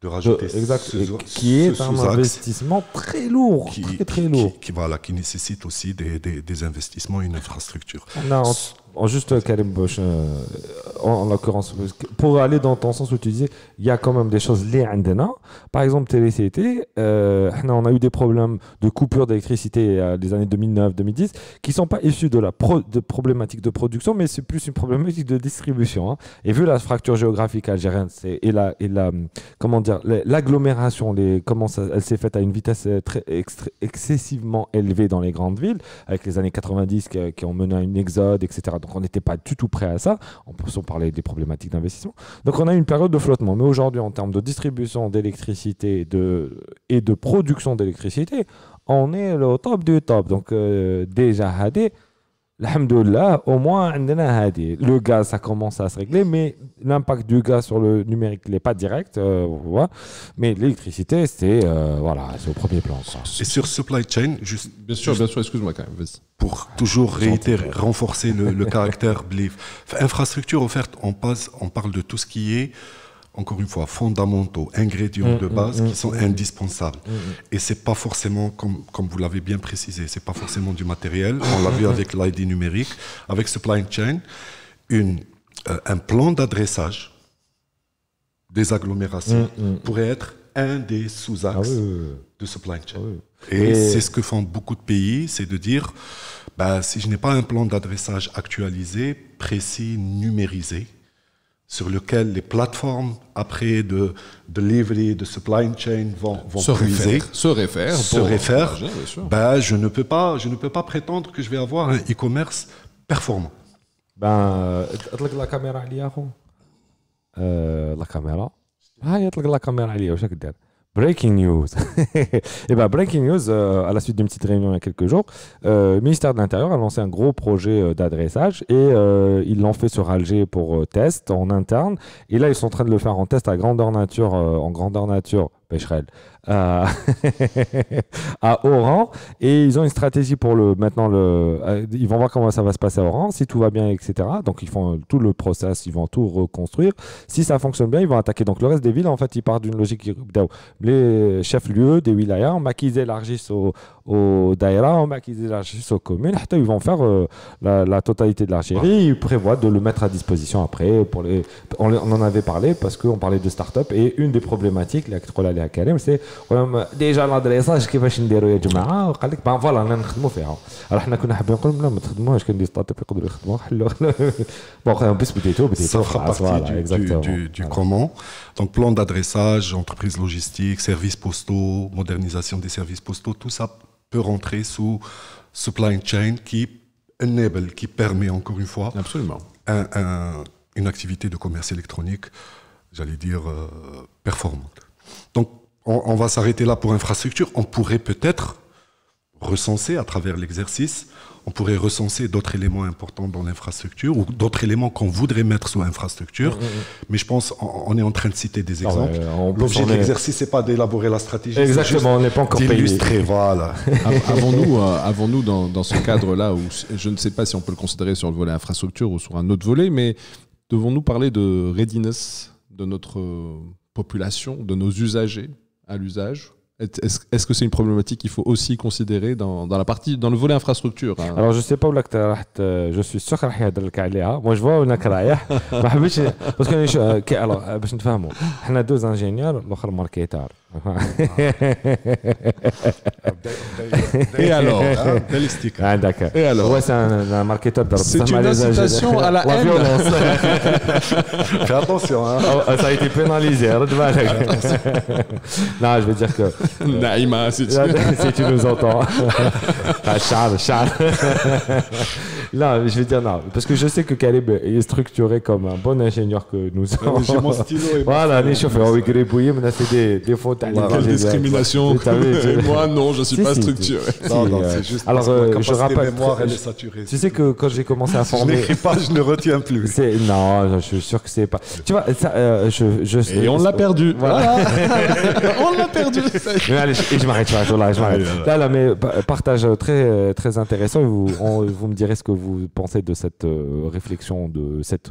de rajouter euh, qui est un investissement très lourd, qui, est très lourd. Qui, va là qui nécessite aussi des, des, investissements et une infrastructure. En juste euh, Karim Bosch, euh, en, l'occurrence, pour aller dans ton sens où tu disais, il y a quand même des choses liées à nous. Par exemple, TLCT, euh, on a eu des problèmes de coupure d'électricité euh, des années 2009-2010 qui ne sont pas issus de la de problématique de production, mais c'est plus une problématique de distribution. Hein. Et vu la fracture géographique algérienne et la, et la, comment dire, l'agglomération, les, comment elle s'est faite à une vitesse très excessivement élevée dans les grandes villes, avec les années 90 qui, ont mené à une exode, etc. Donc, donc on n'était pas du tout prêt à ça. On, on parler des problématiques d'investissement. Donc on a une période de flottement. Mais aujourd'hui, en termes de distribution d'électricité et de production d'électricité, on est au top du top. Donc euh, déjà, Hadé, là, au moins, le gaz, ça commence à se régler, mais l'impact du gaz sur le numérique n'est pas direct, on euh, voit mais l'électricité, euh, c'est au premier plan. Et sur supply chain, Bien sûr, excuse-moi quand même. Pour toujours réitérer, renforcer le, caractère belief. infrastructure offerte, on parle de tout ce qui est encore une fois, fondamentaux, ingrédients mm, de mm, base qui mm, sont indispensables. Et c'est pas forcément, comme, comme vous l'avez bien précisé, c'est pas forcément du matériel. On l'a vu avec l'ID numérique, avec Supply Chain, une, euh, un plan d'adressage des agglomérations pourrait être un des sous-axes ah de Supply Chain. Ah Et, Et c'est ce que font beaucoup de pays, c'est de dire, bah, si je n'ai pas un plan d'adressage actualisé, précis, numérisé, sur lequel les plateformes, après de delivery, de supply chain, vont, vont se référer, se réfère se ben, je, ne peux pas, je ne peux pas prétendre que je vais avoir un e-commerce performant. Ben, la caméra, la caméra. Ah, la caméra Breaking news. et eh ben, breaking news, euh, à la suite d'une petite réunion il y a quelques jours, euh, le ministère de l'Intérieur a lancé un gros projet euh, d'adressage et il ils l'ont fait sur Alger pour test en interne. Et là, ils sont en train de le faire en test à grandeur nature, en grandeur nature, pêcherelle. Euh, à, Oran. Et ils ont une stratégie pour le maintenant le. Euh, ils vont voir comment ça va se passer à Oran, si tout va bien, etc. Donc ils font euh, tout le process, ils vont tout reconstruire. Si ça fonctionne bien, ils vont attaquer. Donc le reste des villes, en fait, ils partent d'une logique. Les chefs-lieux des wilayas, on maquise élargissent au au daïra, on maquise élargissent aux communes. Ils vont faire la, totalité de l'Algérie. Ils prévoient de le mettre à disposition après. Pour les... on, en avait parlé parce qu'on parlait de start-up. Et une des problématiques, c'est déjà ديجا on a fait, يا جماعه قال لك بان فوالا نخدموا فيها رحنا كنا pas نقول on ما تخدموهاش كان peux le اب يقدروا يخدموها حلوها on بس بديتو بديتو خلاص فوالا اكزاكتومون du comment donc plan d'adressage, entreprise logistique services postaux, modernisation des services postaux, tout ça peut rentrer sous supply chain qui enable, qui permet encore une fois Absolument. Un, un, une activité de commerce électronique, j'allais dire, euh, performante. Donc on, va s'arrêter là pour infrastructure. On pourrait peut-être recenser à travers l'exercice, on pourrait recenser d'autres éléments importants dans l'infrastructure ou d'autres éléments qu'on voudrait mettre sous infrastructure. Mm, mm, mm. Mais je pense, on, est en train de citer des exemples. Euh, L'objet de l'exercice, n'est pas d'élaborer la stratégie. Exactement, on n'est pas encore d'illustrer. Voilà. Avons-nous, euh, avons-nous dans, ce cadre-là, où je ne sais pas si on peut le considérer sur le volet infrastructure ou sur un autre volet, mais devons-nous parler de readiness de notre population, de nos usagers à l'usage est-ce que c'est une problématique qu'il faut aussi considérer dans, dans, la partie, dans le volet infrastructure hein Alors, je ne sais pas où que tu Je suis sûr que tu as Moi, je vois où tu Parce que, alors, je ne Nous a deux ingénieurs, l'autre marketeur. Et alors hein, ah, Et Ouais, c'est un, marketeur C'est une incitation à la haine. Fais attention. Hein. Oh, ça a été pénalisé. Hein, non, je veux dire que. si tu, nous entends. Ah, Charles, Charles. non, je veux dire non. Parce que je sais que Caleb est structuré comme un bon ingénieur que nous sommes. Voilà, les chauffeurs, oui, On mais c'est oh, des fonds t'as quelle discrimination Moi, non, je ne suis pas structuré. c'est juste Alors, euh, je rappelle. est Tu sais que quand j'ai commencé à former. je n'écris pas, je ne retiens plus. Non, je suis sûr que c'est pas. Tu vois, euh, je, Et on l'a perdu. Voilà. Ah. on l'a perdu. allez, je, m'arrête, je m'arrête. Ah, là, mais partage euh, très, très intéressant. Vous, vous me direz ce que vous pensez de cette réflexion, de cette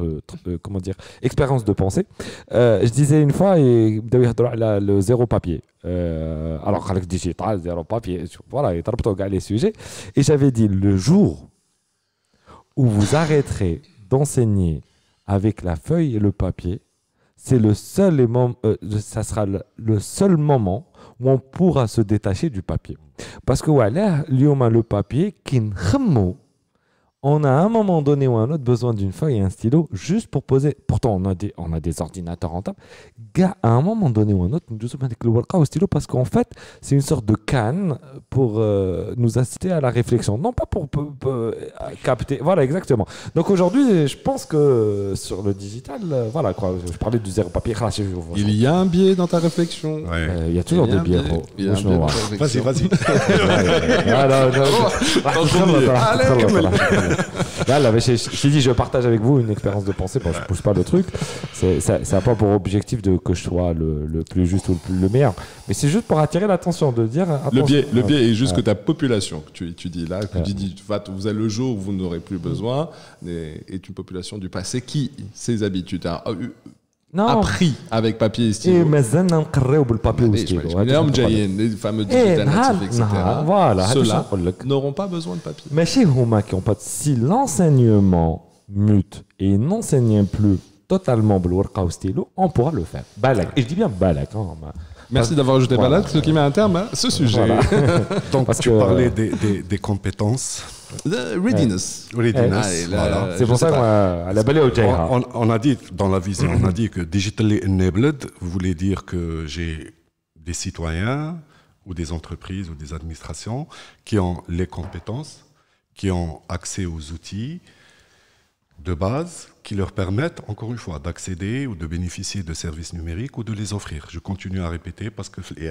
comment dire, expérience de pensée. je disais une fois, et d'ailleurs, le zéro pas papier. Euh, alors, avec digital, zéro papier, voilà, il y كاع les sujets. Et j'avais dit, le jour où vous arrêterez d'enseigner avec la feuille et le papier, c'est le seul euh, ça sera le, seul moment où on pourra se détacher du papier. Parce que voilà, on a le papier qui ne on a à un moment donné ou à un autre besoin d'une feuille et un stylo juste pour poser. Pourtant, on a des, on a des ordinateurs rentables. à un moment donné ou à un autre, nous sommes le au stylo parce qu'en fait, c'est une sorte de canne pour euh, nous inciter à la réflexion. Non, pas pour, euh, capter. Voilà, exactement. Donc aujourd'hui, je pense que sur le digital, euh, voilà quoi. Je parlais du zéro papier. Ah, il y a un biais dans ta réflexion. il y a toujours des biais, Vas-y, vas-y. Là, je, dit, je partage avec vous une expérience de pensée. Bon, je pousse pas le truc. Ça n'a pas pour objectif de que je sois le, plus juste ou le, meilleur. Mais c'est juste pour attirer l'attention, de dire. Hein, le biais, le biais est juste que ta population que tu dis là, que ouais. tu dis, vous êtes le jour où vous n'aurez plus besoin, est, une population du passé qui, ses habitudes, a hein. euh, non. appris avec papier et stylo. Eh, et papier stylo papier et stylo. les fameux eh, digital etc. Voilà, ceux-là n'auront pas besoin de papier. Mais chez Roma, qui ont pas si l'enseignement mute et n'enseigne plus totalement au stylo on pourra le faire. Balak. Et je dis bien balak. Hein, Merci d'avoir ajouté balak, ce qui met un terme à ce sujet. Donc tu parlais euh, des compétences. The readiness. C'est pour ça qu'on a la belle au on, on, a dit dans la vision, on a dit que digitally enabled voulait dire que j'ai des citoyens ou des entreprises ou des administrations qui ont les compétences, qui ont accès aux outils de base qui leur permettent, encore une fois, d'accéder ou de bénéficier de services numériques ou de les offrir. Je continue à répéter parce que et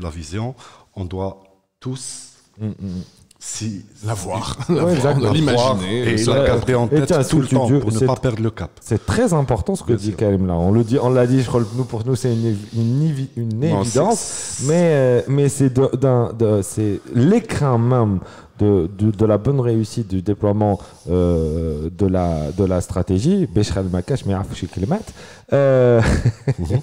la vision, on doit tous mm, mm, mm si la voir, l'imaginer, et la garder en tête tout le temps pour ne pas perdre le cap. C'est très important ce que dit Karim là. On le dit, on l'a dit, je crois, nous pour nous c'est une, évidence, mais euh, mais c'est c'est l'écran même de, de, la bonne réussite du déploiement euh, de, la, de la stratégie, Bechral Makash, mais Afouchi Klimat, euh, mhm.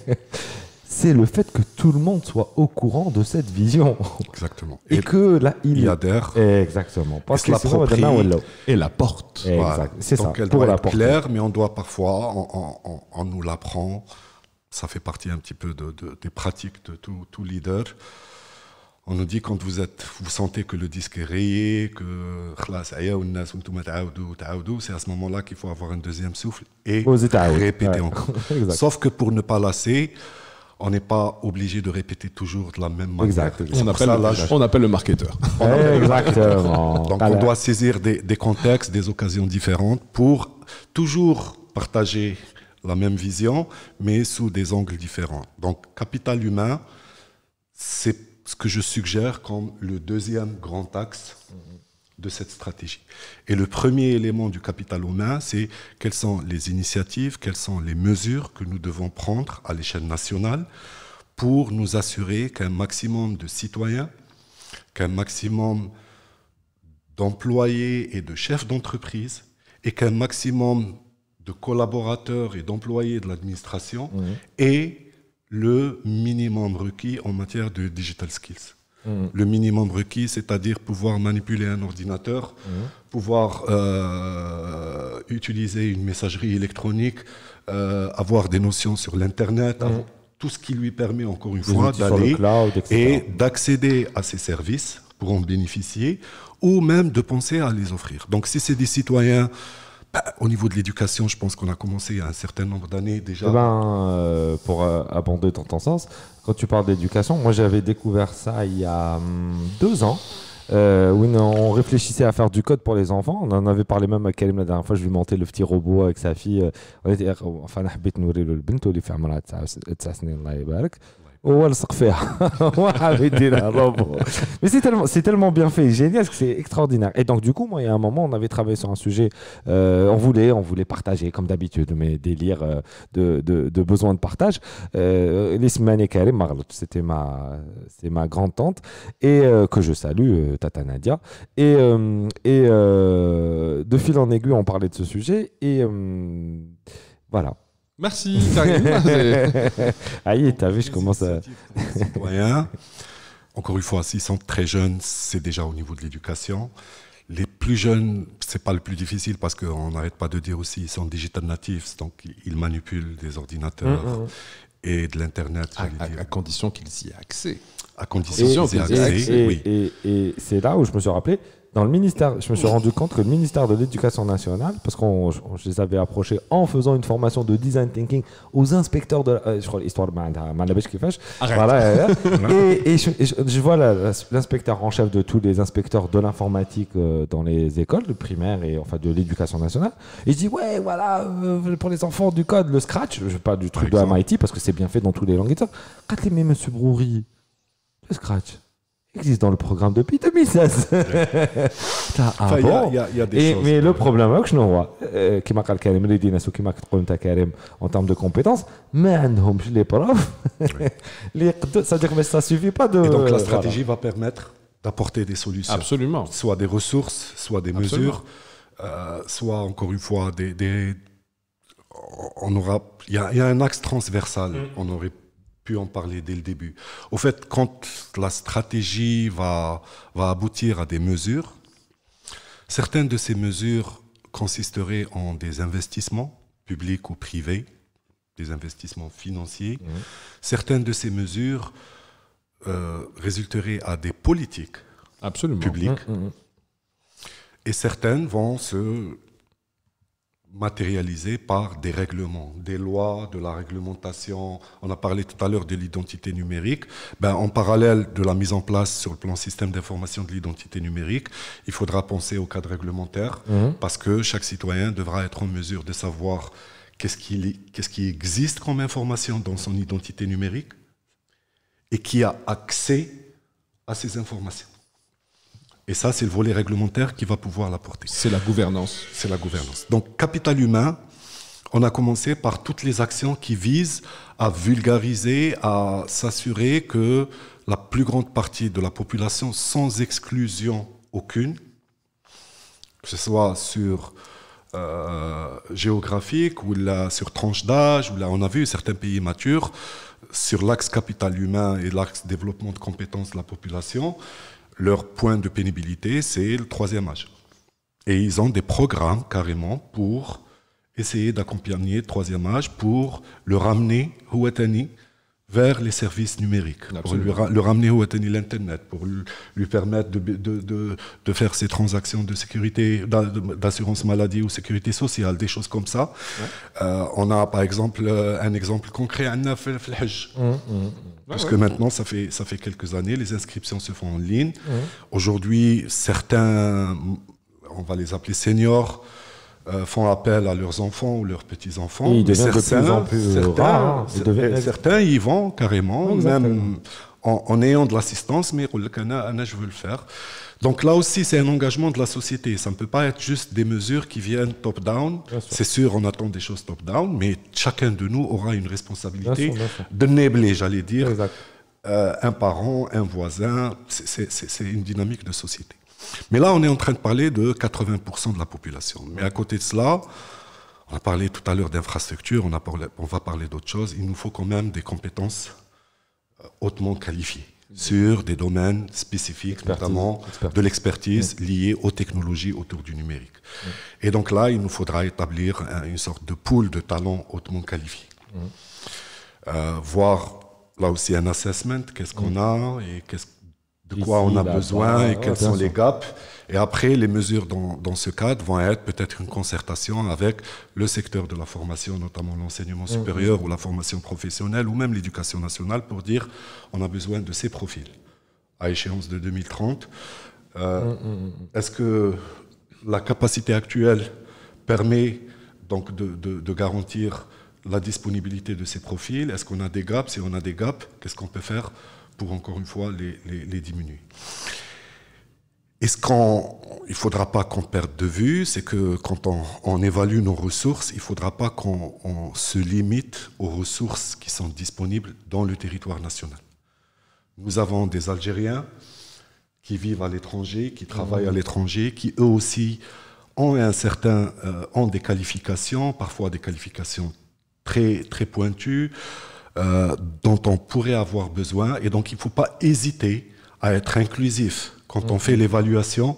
c'est le fait que tout le monde soit au courant de cette vision. Exactement. Et, que là, il, y adhère. Exactement. Parce que la et la porte. Voilà. C'est ça. Elle pour doit la être claire, mais on doit parfois, on, on, nous l'apprend. Ça fait partie un petit peu de, des pratiques de tout, tout, leader. On nous dit quand vous êtes, vous sentez que le disque est rayé, que c'est à ce moment-là qu'il faut avoir un deuxième souffle et répéter encore. Sauf que pour ne pas lasser, on n'est pas obligé de répéter toujours de la même manière. Exact, on, appelle, le marketeur. Exactement. Donc on doit saisir des, des, contextes, des occasions différentes pour toujours partager la même vision, mais sous des angles différents. Donc capital humain, c'est ce que je suggère comme le deuxième grand axe de cette stratégie. Et le premier élément du capital humain, c'est quelles sont les initiatives, quelles sont les mesures que nous devons prendre à l'échelle nationale pour nous assurer qu'un maximum de citoyens, qu'un maximum d'employés et de chefs d'entreprise et qu'un maximum de collaborateurs et d'employés de l'administration et aient le minimum requis en matière de digital skills. Mm. le minimum requis, c'est-à-dire pouvoir manipuler un ordinateur, mm. pouvoir euh, utiliser une messagerie électronique, euh, avoir des notions sur l'Internet, mm. tout ce qui lui permet encore une fois d'aller et d'accéder à ces services pour en bénéficier, ou même de penser à les offrir. Donc si c'est des citoyens au niveau de l'éducation, je pense qu'on a commencé il y a un certain nombre d'années déjà. pour abonder dans ton sens, quand tu parles d'éducation, moi j'avais découvert ça il y a deux ans. Euh, on réfléchissait à faire du code pour les enfants. On en avait parlé même à Karim la dernière fois. Je lui montais le petit robot avec sa fille. On était, enfin, on a nourrir le bento, faire ou c'est tellement bien fait génial c'est extraordinaire et donc du coup moi il y a un moment on avait travaillé sur un sujet euh, on voulait on voulait partager comme d'habitude mes délires euh, de, de, de besoin de partage euh, l'Ismane Karim c'était ma c'est ma grande tante et que je salue Tata Nadia et et de fil en aiguille on parlait de ce sujet et voilà Merci, Karim. Aïe, t'as vu, je commence à. Encore une fois, s'ils sont très jeunes, c'est déjà au niveau de l'éducation. Les plus jeunes, c'est pas le plus difficile parce qu'on n'arrête pas de dire aussi, ils sont digital natifs, donc ils manipulent des ordinateurs mm, mm, mm. et de l'internet. À, condition qu'ils y aient accès. À condition qu'ils y aient accès. oui. et c'est là où je me suis rappelé, le ministère, je me suis rendu compte que le ministère de l'Éducation nationale, parce qu'on je les avais approchés en faisant une formation de design thinking aux inspecteurs de, la, euh, je crois l'histoire de qui fâche, et, je, vois l'inspecteur en chef de tous les inspecteurs de l'informatique euh, dans les écoles de primaire et enfin de l'Éducation nationale, et je dis ouais voilà euh, pour les enfants du code le Scratch, pas du truc de MIT parce que c'est bien fait dans tous les langues. Et mais Monsieur Broury, le Scratch existe dans le programme depuis 2016. Mais le problème, hein, euh, c'est que qui m'a Karim, les dinas qui m'a Karim en termes de compétences, mais oh, les profs, cest à dire que ça ne suffit pas de. Et donc la stratégie va permettre d'apporter des solutions. Absolument. Soit des ressources, soit des mesures, euh, soit encore une fois des. on aura, il y, a un axe transversal. Mm. On aurait en parler dès le début. Au fait, quand la stratégie va, va aboutir à des mesures, certaines de ces mesures consisteraient en des investissements publics ou privés, des investissements financiers. Mmh. Certaines de ces mesures euh, résulteraient à des politiques publiques. Mmh, mmh, Et certaines vont se matérialisé par des règlements, des lois, de la réglementation. On a parlé tout à l'heure de l'identité numérique. Ben, en parallèle de la mise en place sur le plan système d'information de l'identité numérique, il faudra penser au cadre réglementaire mmh. parce que chaque citoyen devra être en mesure de savoir qu'est-ce qui, qui existe comme information dans son identité numérique et qui a accès à ces informations. Et ça, c'est le volet réglementaire qui va pouvoir l'apporter. C'est la gouvernance. C'est la gouvernance. Donc, capital humain, on a commencé par toutes les actions qui visent à vulgariser, à s'assurer que la plus grande partie de la population, sans exclusion aucune, que ce soit sur euh, géographique ou sur tranche d'âge, ou là on a vu certains pays matures, sur l'axe capital humain et l'axe développement de compétences de la population, leur point de pénibilité, c'est le troisième âge. Et ils ont des programmes carrément pour essayer d'accompagner le troisième âge, pour le ramener, Wetani vers les services numériques, pour le ramener au tenir l'Internet, pour lui, permettre de, faire ses transactions de sécurité, d'assurance maladie ou sécurité sociale, des choses comme ça. Euh, on a par exemple euh, un exemple concret, un neuf mmh, mmh, mmh. Parce que maintenant, ça fait, ça fait quelques années, les inscriptions se font en ligne. Aujourd'hui, certains, on va les appeler seniors, euh, font appel à leurs enfants ou leurs petits-enfants. certains, certains, certains, y vont carrément, même en, ayant de l'assistance, mais je veux le faire. Donc là aussi, c'est un engagement de la société. Ça ne peut pas être juste des mesures qui viennent top-down. C'est sûr, on attend des choses top-down, mais chacun de nous aura une responsabilité de nébler, j'allais dire. Euh, un parent, un voisin, c'est une dynamique de société. Mais là, on est en train de parler de 80% de la population. Mais à côté de cela, on a parlé tout à l'heure d'infrastructure, on, va parler d'autres choses. Il nous faut quand même des compétences euh, hautement qualifiées sur des domaines spécifiques, notamment de l'expertise liée aux technologies autour du numérique. Et donc là, il nous faudra établir une sorte de pool de talents hautement qualifiés. Euh, voir là aussi un assessment, qu'est-ce qu'on a et qu'est-ce de quoi on a besoin et quels sont les gaps. Et après, les mesures dans, ce cadre vont être peut-être une concertation avec le secteur de la formation, notamment l'enseignement mmh. supérieur ou la formation professionnelle ou même l'éducation nationale pour dire on a besoin de ces profils à échéance de 2030. Euh, mmh, mmh, est-ce que la capacité actuelle permet donc de, de garantir la disponibilité de ces profils Est-ce qu'on a des gaps Si on a des gaps, qu'est-ce qu'on peut faire pour encore une fois les, diminuer. Et ce qu'il ne faudra pas qu'on perde de vue, c'est que quand on, évalue nos ressources, il ne faudra pas qu'on se limite aux ressources qui sont disponibles dans le territoire national. Nous avons des Algériens qui vivent à l'étranger, qui travaillent à l'étranger, qui eux aussi ont, un certain, euh, des qualifications, parfois des qualifications très, très pointues, euh, dont on pourrait avoir besoin. Et donc, il ne faut pas hésiter à être inclusif quand on fait l'évaluation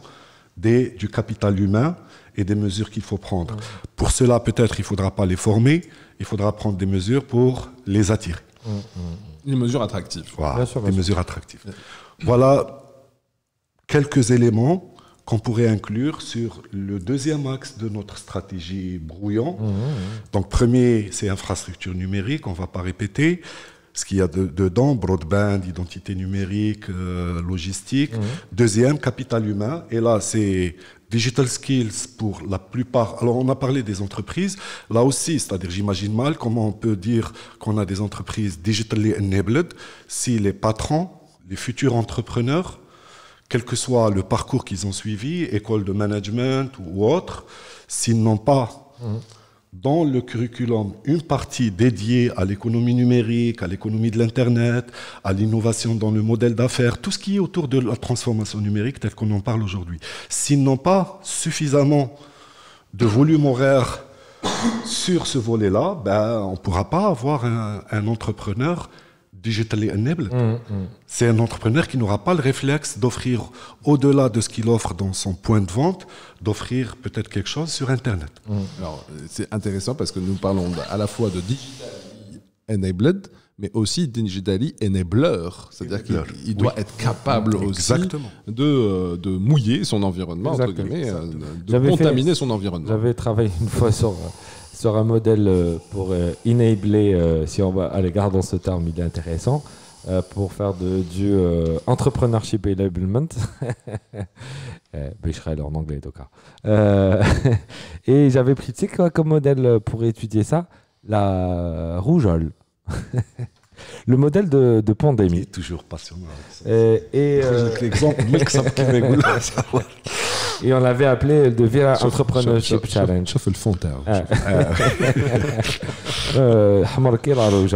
du capital humain et des mesures qu'il faut prendre. Mm. Pour cela, peut-être, il ne faudra pas les former, il faudra prendre des mesures pour les attirer. Mm, mm, des mesures attractives. Voilà, des mesures attractives. Voilà quelques éléments qu'on pourrait inclure sur le deuxième axe de notre stratégie brouillon. Mmh, mmh. Donc premier, c'est infrastructure numérique, on ne va pas répéter ce qu'il y a dedans, broadband, identité numérique, euh, logistique. Mmh. Deuxième, capital humain. Et là, c'est digital skills pour la plupart. Alors, on a parlé des entreprises. Là aussi, c'est-à-dire, j'imagine mal comment on peut dire qu'on a des entreprises digitally enabled si les patrons, les futurs entrepreneurs, quel que soit le parcours qu'ils ont suivi, école de management ou autre, s'ils n'ont pas dans le curriculum une partie dédiée à l'économie numérique, à l'économie de l'Internet, à l'innovation dans le modèle d'affaires, tout ce qui est autour de la transformation numérique telle qu'on en parle aujourd'hui, s'ils n'ont pas suffisamment de volume horaire sur ce volet-là, ben, on ne pourra pas avoir un entrepreneur digitally enabled. Mm, mm. C'est un entrepreneur qui n'aura pas le réflexe d'offrir, au-delà de ce qu'il offre dans son point de vente, d'offrir peut-être quelque chose sur Internet. Mm. Alors, c'est intéressant parce que nous parlons à la fois de digitally enabled, mais aussi digitally enabler, c'est-à-dire qu'il doit être capable aussi de, euh, de, mouiller son environnement, euh, de contaminer son environnement. J'avais travaillé une fois sur sur un modèle euh, pour euh, enabler, euh, si on va l'égard dans ce terme, il est intéressant, pour faire de, du entrepreneurship enablement. Bécherel en anglais, d'accord. Hein. et j'avais pris, tu sais quoi, comme modèle pour étudier ça La rougeole. le modèle de, de pandémie. toujours passionnant. Euh, et, et, euh... et on l'avait appelé le Vira Entrepreneurship Challenge. شوف fond, تاعو Hamar كي rouge.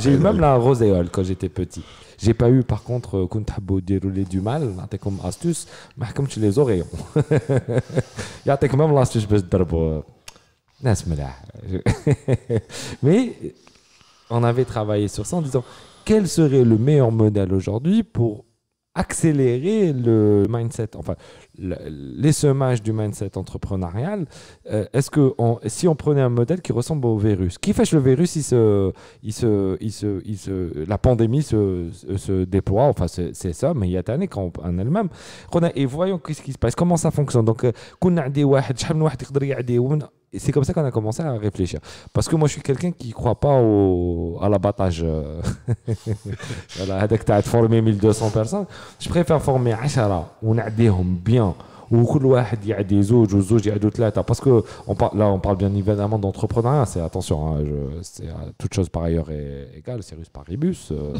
J'ai eu même la roséole quand j'étais petit. J'ai pas eu par contre كنت حبوا dérouler du mal comme astuce comme tu les oreillons. يعطيك même l'astuce je Ne ناس ملاح. Mais on avait travaillé sur ça en disant quel serait le meilleur modèle aujourd'hui pour accélérer le mindset, enfin l'essaimage du mindset entrepreneurial. Euh, est-ce que si on prenait un modèle qui ressemble au virus, qui fâche le virus, il la pandémie se, déploie, enfin c'est ça, mais il y a années quand en elle-même. Et voyons ce qui se passe, comment ça fonctionne. Donc, euh, et c'est comme ça qu'on a commencé à réfléchir. Parce que moi, je suis quelqu'un qui ne croit pas au, à l'abattage. Euh, voilà, à tu as formé 1200 personnes, je préfère former 10 hommes bien. Ou y a des autres, ou il y a d'autres là. Parce que on parle, là, on parle bien évidemment d'entrepreneuriat. C'est attention, hein, euh, toute chose par ailleurs est égale, c'est russe paribus. Euh.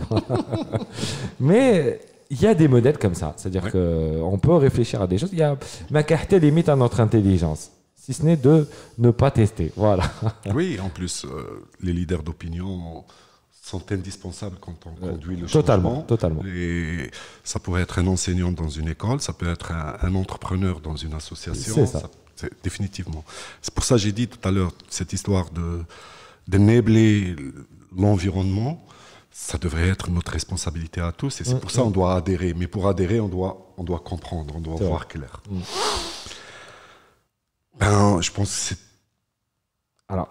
Mais il y a des modèles comme ça. C'est-à-dire qu'on peut réfléchir à des choses. Il y a ma carte limite à notre intelligence si ce n'est de ne pas tester. Voilà. Oui, en plus, euh, les leaders d'opinion sont indispensables quand on euh, conduit le totalement, changement. Totalement. Et ça pourrait être un enseignant dans une école, ça peut être un, entrepreneur dans une association. C'est Ça, définitivement. C'est pour ça que j'ai dit tout à l'heure cette histoire de d'enabler l'environnement. Ça devrait être notre responsabilité à tous, et c'est mm, pour ça qu'on mm. doit adhérer. Mais pour adhérer, on doit, on doit comprendre, on doit voir clair. Mm. Ben, je pense que c'est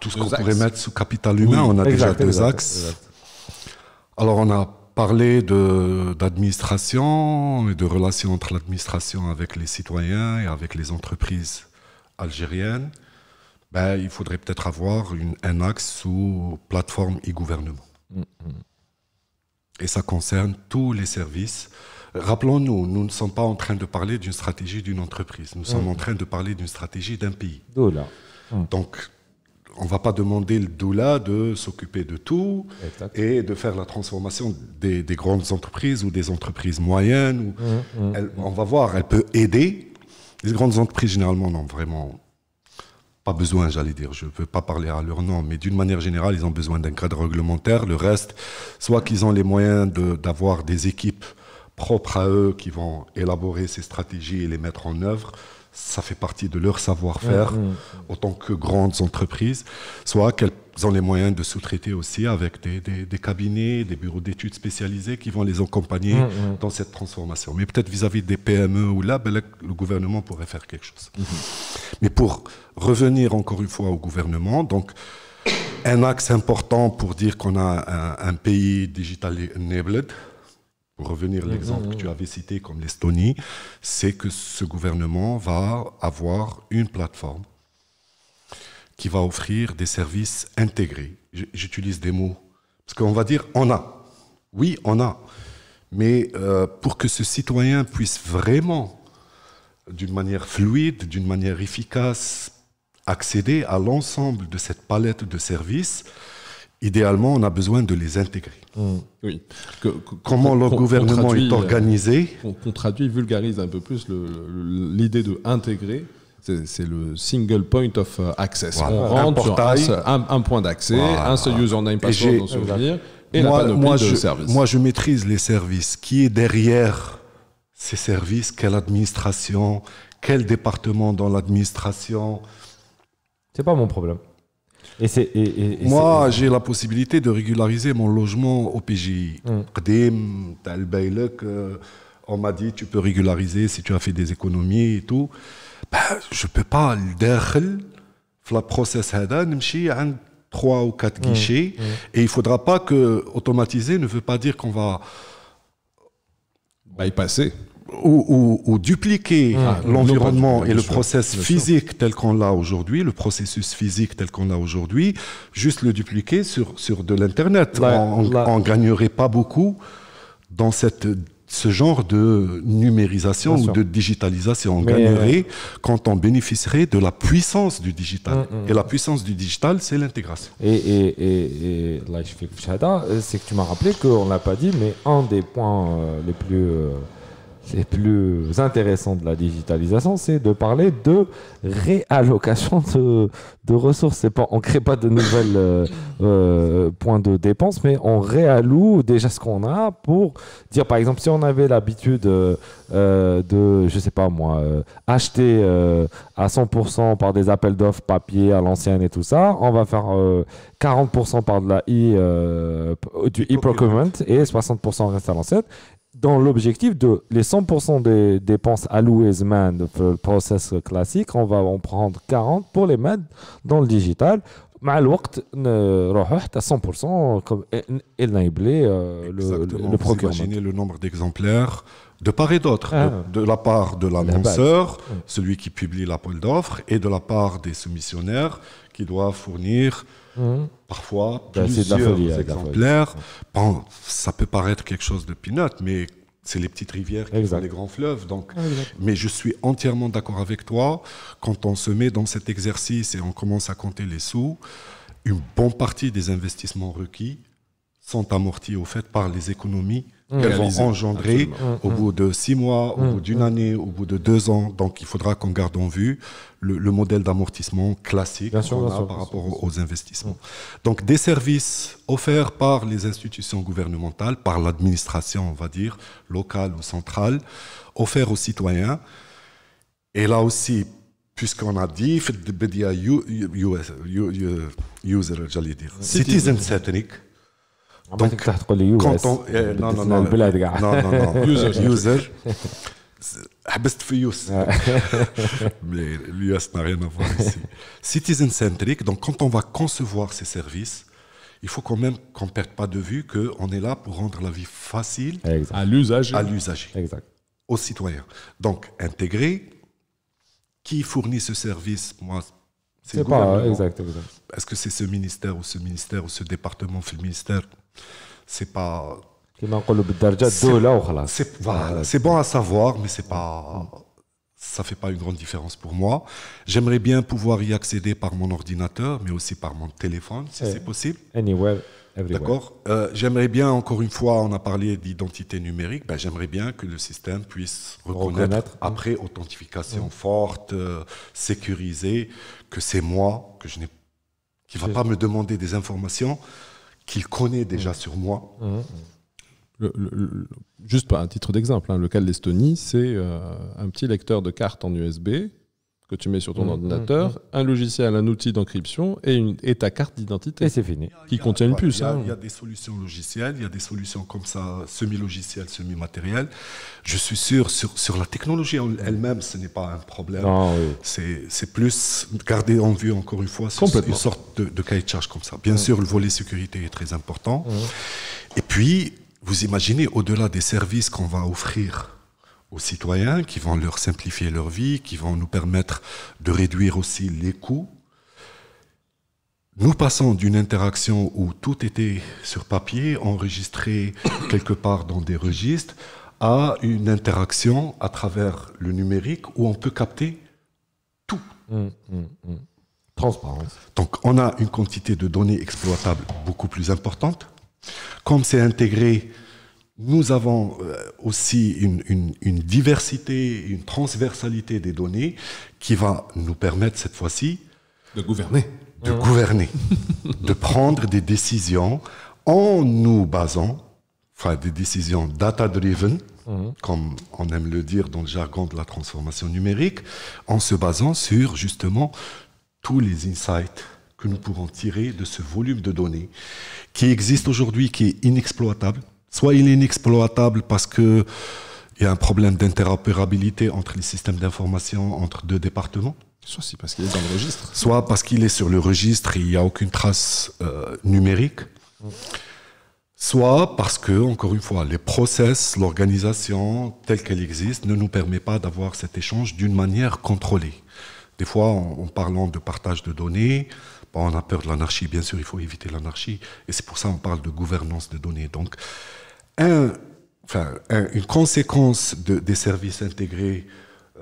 tout ce qu'on pourrait mettre sous capital humain. on a déjà deux axes. Alors, on a parlé d'administration et de relations entre l'administration avec les citoyens et avec les entreprises algériennes. Ben, il faudrait peut-être avoir une, un axe sous plateforme e-gouvernement. Mm, mm. Et ça concerne tous les services Rappelons-nous, nous ne sommes pas en train de parler d'une stratégie d'une entreprise, nous sommes mm. en train de parler d'une stratégie d'un pays. Mm. Donc, on ne va pas demander le doula de s'occuper de tout et de faire la transformation des, grandes entreprises ou des entreprises moyennes. Ou mm, on va voir, elle peut aider. Les grandes entreprises, généralement, n'ont vraiment pas besoin, j'allais dire, je ne veux pas parler à leur nom, mais d'une manière générale, ils ont besoin d'un cadre réglementaire. Le reste, soit qu'ils ont les moyens d'avoir des équipes propres à eux qui vont élaborer ces stratégies et les mettre en œuvre. Ça fait partie de leur savoir-faire autant mm, mm. que grandes entreprises, soit qu'elles ont les moyens de sous-traiter aussi avec des, des, cabinets, des bureaux d'études spécialisés qui vont les accompagner mm, dans cette transformation. Mais peut-être vis-à-vis des PME ou là, le gouvernement pourrait faire quelque chose. Mm-hmm. Mais pour revenir encore une fois au gouvernement, donc un axe important pour dire qu'on a un, un pays digital enabled, revenir à l'exemple que tu avais cité comme l'Estonie, c'est que ce gouvernement va avoir une plateforme qui va offrir des services intégrés. J'utilise des mots, parce qu'on va dire on a. Oui, on a. Mais euh, pour que ce citoyen puisse vraiment, d'une manière fluide, d'une manière efficace, accéder à l'ensemble de cette palette de services, idéalement, on a besoin de les intégrer. Hum. Oui. Comment le gouvernement est euh, organisé On traduit, vulgarise un peu plus l'idée de intégrer. C'est le single point of euh, access. On rentre un un, point d'accès, un seul username password souvenir, et moi, la moi, de Moi, je maîtrise les services. Qui est derrière ces services Quelle administration Quel département dans l'administration C'est pas mon problème. Moi, j'ai la possibilité de régulariser mon logement au PGI. Hmm. Euh, on m'a dit tu peux régulariser si tu as fait des économies et tout. Ben, je ne peux pas le la process trois ou quatre hmm. guichets. Hmm. Et il ne faudra pas que automatiser ne veut pas dire qu'on va bypasser ou, dupliquer mmh. ah, l'environnement et le process physique tel qu'on l'a aujourd'hui, le processus physique tel qu'on l'a aujourd'hui, juste le dupliquer sur, sur de l'Internet. on ne gagnerait pas beaucoup dans cette, ce genre de numérisation ou de digitalisation. On gagnerait quand on bénéficierait de la puissance du digital. Mmh, mmh. Et la puissance du digital, c'est l'intégration. Et, et, et, là, je fais euh, c'est que tu m'as rappelé qu'on ne l'a pas dit, mais un des points euh, les plus... Euh, les plus intéressants de la digitalisation, c'est de parler de réallocation de, ressources. ressources. Pas, on ne crée pas de nouvelles euh, euh, points de dépenses, mais on réalloue déjà ce qu'on a pour dire, par exemple, si on avait l'habitude euh, de, je sais pas moi, acheter à 100% par des appels d'offres papier à l'ancienne et tout ça, on va faire 40% par de la du e-procurement et 60% reste à l'ancienne dans l'objectif de les 100% des dépenses allouées MAD pour le process classique, on va en prendre 40 pour les mettre dans le digital. مع الوقت نروحوا à 100% comme enabler euh, le, le Imaginez le nombre d'exemplaires de part et d'autre, de, ah. la part de l'annonceur, celui qui publie la l'appel d'offres, et de la part des soumissionnaires qui doivent fournir Parfois, plusieurs exemplaires. ça peut paraître quelque chose de peanut, mais c'est les petites rivières qui sont les grands fleuves. Donc, ah, mais je suis entièrement d'accord avec toi. Quand on se met dans cet exercice et on commence à compter les sous, une bonne partie des investissements requis sont amortis au fait par les économies Mmh. qu'elles vont engendrer au mmh. bout de six mois, au mmh. bout d'une année, au bout de deux ans. Donc il faudra qu'on garde en vue le, modèle d'amortissement classique par rapport aux investissements. Donc des services offerts par les institutions gouvernementales, par l'administration, on va dire, locale ou centrale, offerts aux citoyens. Et là aussi, puisqu'on a dit, citizen centric. Ah, donc, تقول لي euh, non non non non يوزر يوزر حبست في يوس mais rien à voir ici citizen centric donc quand on va concevoir ces services il faut quand même qu'on ne perde pas de vue qu'on est là pour rendre la vie facile à l'usager. À l'usager. Aux citoyens. Donc, intégrer. Qui fournit ce service Moi, c'est pas. Est-ce que c'est ce ministère ou ce ministère ou ce département, le ministère c'est pas. Ah, c'est bon à savoir, mais c'est pas. Ça fait pas une grande différence pour moi. J'aimerais bien pouvoir y accéder par mon ordinateur, mais aussi par mon téléphone, si eh. c'est possible. D'accord. Euh, j'aimerais bien, encore une fois, on a parlé d'identité numérique. Ben, j'aimerais bien que le système puisse reconnaître, hein. après authentification mm. forte, euh, sécurisée, que c'est moi, que je n'ai, qui va pas me demander des informations qu'il connaît déjà mm. sur moi. Mm, mm. Le, un juste titre d'exemple, hein. le cas de l'Estonie, c'est euh, un petit lecteur de cartes en USB que tu mets sur ton mm, ordinateur, mm, mm. un logiciel, un outil d'encryption et, ta carte d'identité. Et c'est fini. Qui contient une puce. Hein. Il y, a des solutions logicielles, il y a des solutions comme ça, semi-logicielles, semi-matérielles. Je suis sûr, sur, la technologie elle-même, ce n'est pas un problème. Ah c'est plus garder en vue, encore une fois, une sorte de, cahier de charge comme ça. Bien sûr, le volet sécurité est très important. Et puis, vous imaginez, au-delà des services qu'on va offrir aux citoyens, qui vont leur simplifier leur vie, qui vont nous permettre de réduire aussi les coûts. Nous passons d'une interaction où tout était sur papier, enregistré quelque part dans des registres, à une interaction à travers le numérique où on peut capter tout. Mmh, mmh, mmh. Transparence. Donc on a une quantité de données exploitables beaucoup plus importante. Comme c'est intégré nous avons euh, aussi une, diversité, une transversalité des données qui va nous permettre cette fois-ci de gouverner. De gouverner, de prendre des décisions en nous basant, enfin des décisions data-driven, mhm. comme on aime le dire dans le jargon de la transformation numérique, en se basant sur justement tous les insights que nous pourrons tirer de ce volume de données qui existe aujourd'hui, qui est inexploitable, Soit il est inexploitable parce que il y a un problème d'interopérabilité entre les systèmes d'information entre deux départements. Soit parce qu'il est dans le registre. Soit parce qu'il est sur le registre et il n'y a aucune trace euh, numérique. Soit parce que, encore une fois, les process, l'organisation telle qu'elle existe ne nous permet pas d'avoir cet échange d'une manière contrôlée. Des fois, en, parlant de partage de données, on a peur de l'anarchie, bien sûr, il faut éviter l'anarchie. Et c'est pour ça qu'on parle de gouvernance des données. Donc, une conséquence des services intégrés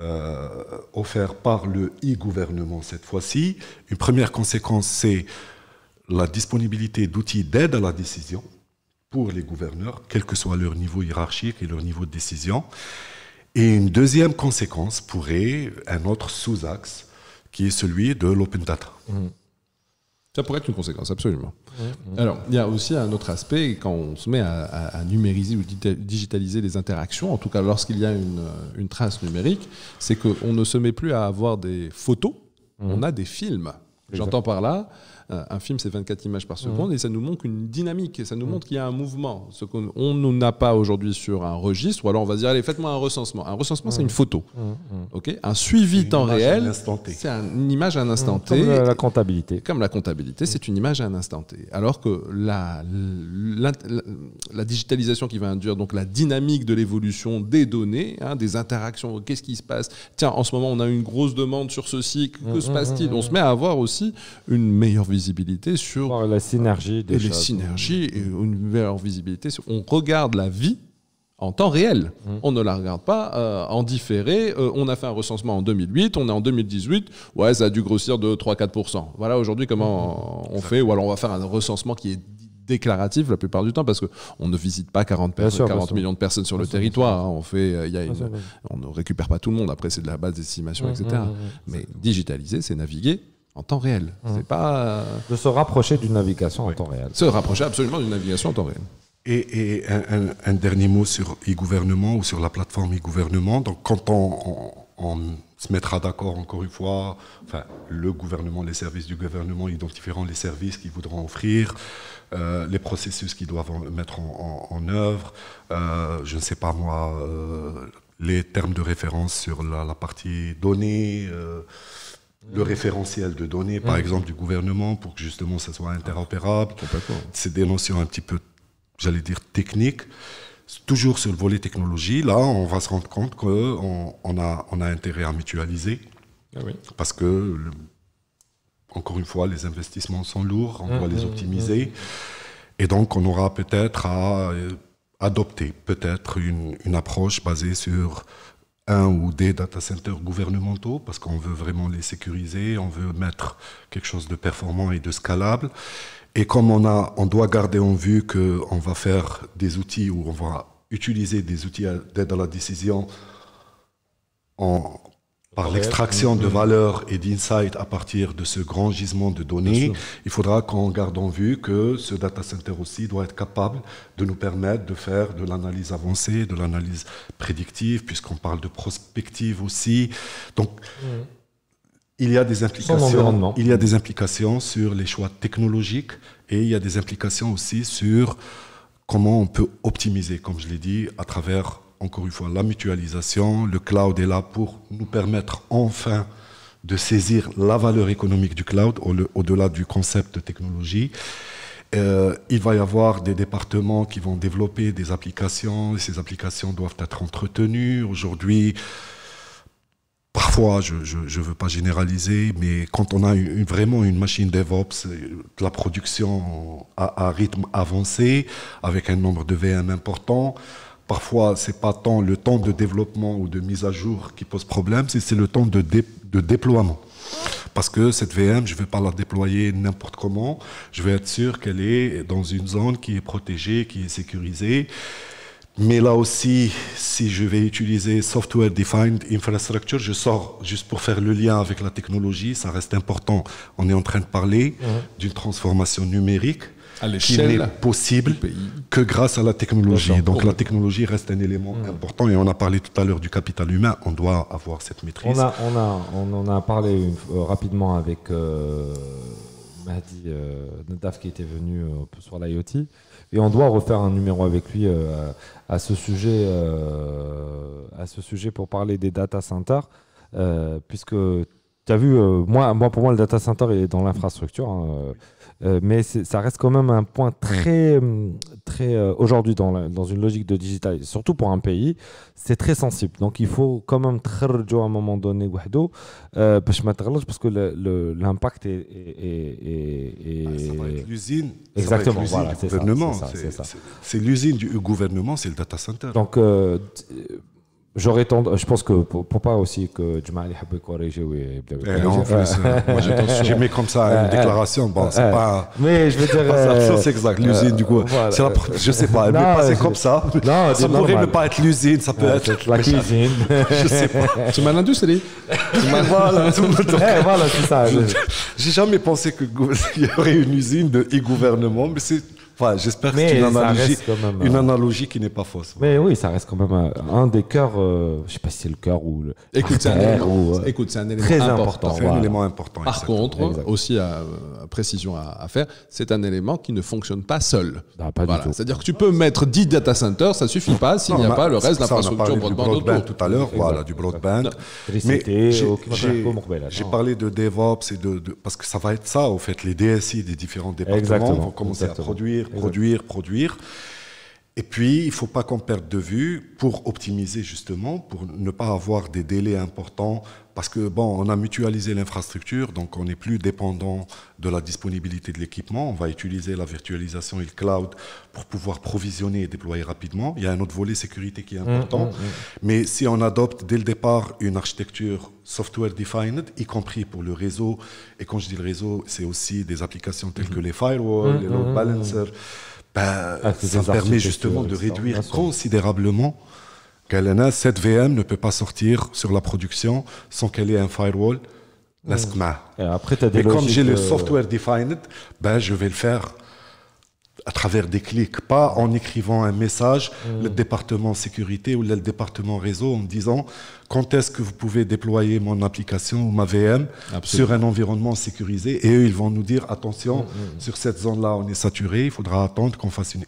euh, offerts par le e-gouvernement cette fois-ci. Une première conséquence, c'est la disponibilité d'outils d'aide à la décision pour les gouverneurs, quel que soit leur niveau hiérarchique et leur niveau de décision. Et une deuxième conséquence pourrait un autre sous-axe qui est celui de l'open data. Mmh. Ça pourrait être une conséquence, absolument. Alors, il y a aussi un autre aspect, quand on se met à, numériser ou digitaliser les interactions, en tout cas lorsqu'il y a une, trace numérique, c'est qu'on ne se met plus à avoir des photos, mhm. on a des films. J'entends par là euh, un film, c'est 24 images par mmh. seconde, et ça nous montre une dynamique, et ça nous mmh. montre qu'il y a un mouvement, ce qu'on n'a pas aujourd'hui sur un registre, ou alors on va dire, allez, faites-moi un recensement. Un recensement, c'est mmh. une photo. ok un suivi temps réel, c'est une image à un instant T. Comme la, comptabilité. Comme la comptabilité, c'est une image à un instant T. Alors que la, la, digitalisation qui va induire, donc la dynamique de l'évolution des données, hein, des interactions, qu'est-ce qui se passe Tiens, en ce moment, on a une grosse demande sur ceci, que se passe-t-il On se met à avoir aussi une meilleure vision visibilité sur la synergie des les synergies une meilleure visibilité. on regarde la vie en temps réel. Mmh. On ne la regarde pas euh, en différé. Euh, on a fait un recensement en 2008, on est en 2018. Ouais, ça a dû grossir de 3-4%. Voilà aujourd'hui comment on fait. Ou alors on va faire un recensement qui est déclaratif la plupart du temps parce qu'on ne visite pas 40, millions de personnes sur le territoire. Hein. on, fait, euh, on ne récupère pas tout le monde. Après, c'est de la base d'estimation, mmh, etc. Mmh, Mais digitaliser, c'est naviguer en temps réel. Mmh. C'est pas euh, de se rapprocher d'une navigation en temps réel. Se rapprocher absolument d'une navigation en temps réel. Et, un, dernier mot sur e-gouvernement ou sur la plateforme e-gouvernement. Donc, quand on, se mettra d'accord encore une fois, enfin, le gouvernement, les services du gouvernement identifieront les services qu'ils voudront offrir, euh, les processus qu'ils doivent mettre en, en, œuvre, euh, je ne sais pas moi, les termes de référence sur la, la partie données le référentiel de données, par exemple, du gouvernement, pour que justement ça soit interopérable. C'est des notions un petit peu, j'allais dire, techniques. Toujours sur le volet technologie, là, on va se rendre compte qu'on on a, on intérêt à mutualiser. Ah Parce que, encore une fois, les investissements sont lourds, on doit hum, les hum, optimiser. Hum, Et donc, on aura peut-être à euh, adopter peut-être une, approche basée sur un ou des data centers gouvernementaux parce qu'on veut vraiment les sécuriser, on veut mettre quelque chose de performant et de scalable. Et comme on, a, on doit garder en vue qu'on va faire des outils ou on va utiliser des outils d'aide à la décision en par l'extraction de mhm. valeur et d'insight à partir de ce grand gisement de données, il faudra qu'on garde en vue que ce data center aussi doit être capable de nous permettre de faire de l'analyse avancée, de l'analyse prédictive, puisqu'on parle de prospective aussi. Donc, il, y a des implications, il y a des implications sur les choix technologiques et il y a des implications aussi sur comment on peut optimiser, comme je l'ai dit, à travers encore une fois, la mutualisation, le cloud est là pour nous permettre enfin de saisir la valeur économique du cloud au-delà du concept de technologie. Euh, il va y avoir des départements qui vont développer des applications et ces applications doivent être entretenues. Aujourd'hui, parfois, je ne veux pas généraliser, mais quand on a vraiment une machine DevOps, euh, la production à, rythme avancé, avec un nombre de VM important, parfois, ce n'est pas tant le temps de développement ou de mise à jour qui pose problème, c'est le temps de, de, déploiement. Parce que cette VM, je ne vais pas la déployer n'importe comment. Je vais être sûr qu'elle est dans une zone qui est protégée, qui est sécurisée. Mais là aussi, si je vais utiliser Software Defined Infrastructure, je sors juste pour faire le lien avec la technologie, ça reste important. On est en train de parler mmh. d'une transformation numérique qui n'est possible que grâce à la technologie. Donc la technologie reste un élément hmm. important et on a parlé tout à l'heure du capital humain, on doit avoir cette maîtrise. On, a, on, a, on en a parlé euh, rapidement avec euh, euh qui était venu euh, sur l'IoT et on doit refaire un numéro avec lui à, ce sujet, à ce sujet pour parler des data centers puisque tu as vu, moi, moi, pour moi le data center est dans l'infrastructure. Hein, euh, mais ça reste quand même un point très, très euh, aujourd'hui dans, dans une logique de digital, surtout pour un pays, c'est très sensible. Donc il faut quand même très à un moment donné, euh, parce que l'impact est. est, bah, l'usine. Exactement, voilà, c'est C'est l'usine du gouvernement, c'est le data center. Donc euh, J'aurais tendance, je pense que pour, pas aussi que Jamal il corriger oui. Eh euh, j'ai comme ça une euh, déclaration, bon, c'est euh, pas. Mais je veux dire, c'est exact. L'usine du coup, je sais pas, elle pas passer comme ça. Non, ça pourrait ne pas être l'usine, ça peut être la cuisine. je sais pas. Tu m'as l'industrie. Voilà, voilà, c'est ça. J'ai jamais pensé qu'il y aurait une usine de e-gouvernement, mais c'est j'espère que c'est une analogie, qui n'est pas fausse. Mais oui, ça reste quand même un des cœurs, je euh, je sais pas si c'est le cœur ou le. Écoute, c'est un élément, important. un élément important. Par contre, aussi à, euh, précision à, faire, c'est un élément qui ne fonctionne pas seul. Ah, C'est-à-dire que tu peux mettre 10 data centers, ça suffit pas s'il n'y a, pas le reste de l'infrastructure broadband, broadband tout à l'heure, voilà, du broadband. j'ai parlé de DevOps et de, parce que ça va être ça, au fait, les DSI des différents départements vont commencer à produire produire, produire. Et puis, il ne faut pas qu'on perde de vue pour optimiser justement, pour ne pas avoir des délais importants, parce que bon, on a mutualisé l'infrastructure, donc on n'est plus dépendant de la disponibilité de l'équipement. On va utiliser la virtualisation et le cloud pour pouvoir provisionner et déployer rapidement. Il y a un autre volet sécurité qui est important, mm, mm, mm. mais si on adopte dès le départ une architecture software defined, y compris pour le réseau, et quand je dis le réseau, c'est aussi des applications telles que les firewalls, les load balancers. Ben, ah, ça permet justement de réduire considérablement Galena, cette VM ne peut pas sortir sur la production sans qu'elle ait un firewall. Et après, as Mais comme j'ai le euh, software defined, ben, je vais le faire à travers des clics, pas en écrivant un message, le mm. département sécurité ou le département réseau en disant quand est-ce que vous pouvez déployer mon application ou ma VM sur un environnement sécurisé et eux ils vont nous dire attention, mm, mm, sur cette zone-là on est saturé, il faudra attendre qu'on fasse une...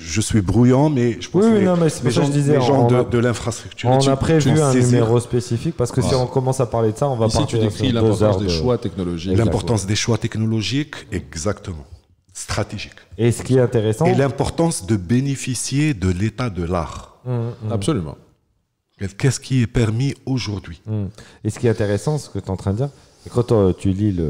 Je, suis brouillant, mais je pense oui, que non, mais les, gens, je disais, de, l'infrastructure. On a prévu un numéro spécifique parce que si on commence à parler de ça, on va Ici, tu décris l'importance des choix technologiques. L'importance des choix technologiques, exactement stratégique. Et ce qui est intéressant. Et l'importance de bénéficier de l'état de l'art. Mmh, mmh. Absolument. Qu'est-ce qui est permis aujourd'hui mmh. Et ce qui est intéressant, ce que tu es en train de dire, quand euh, tu lis les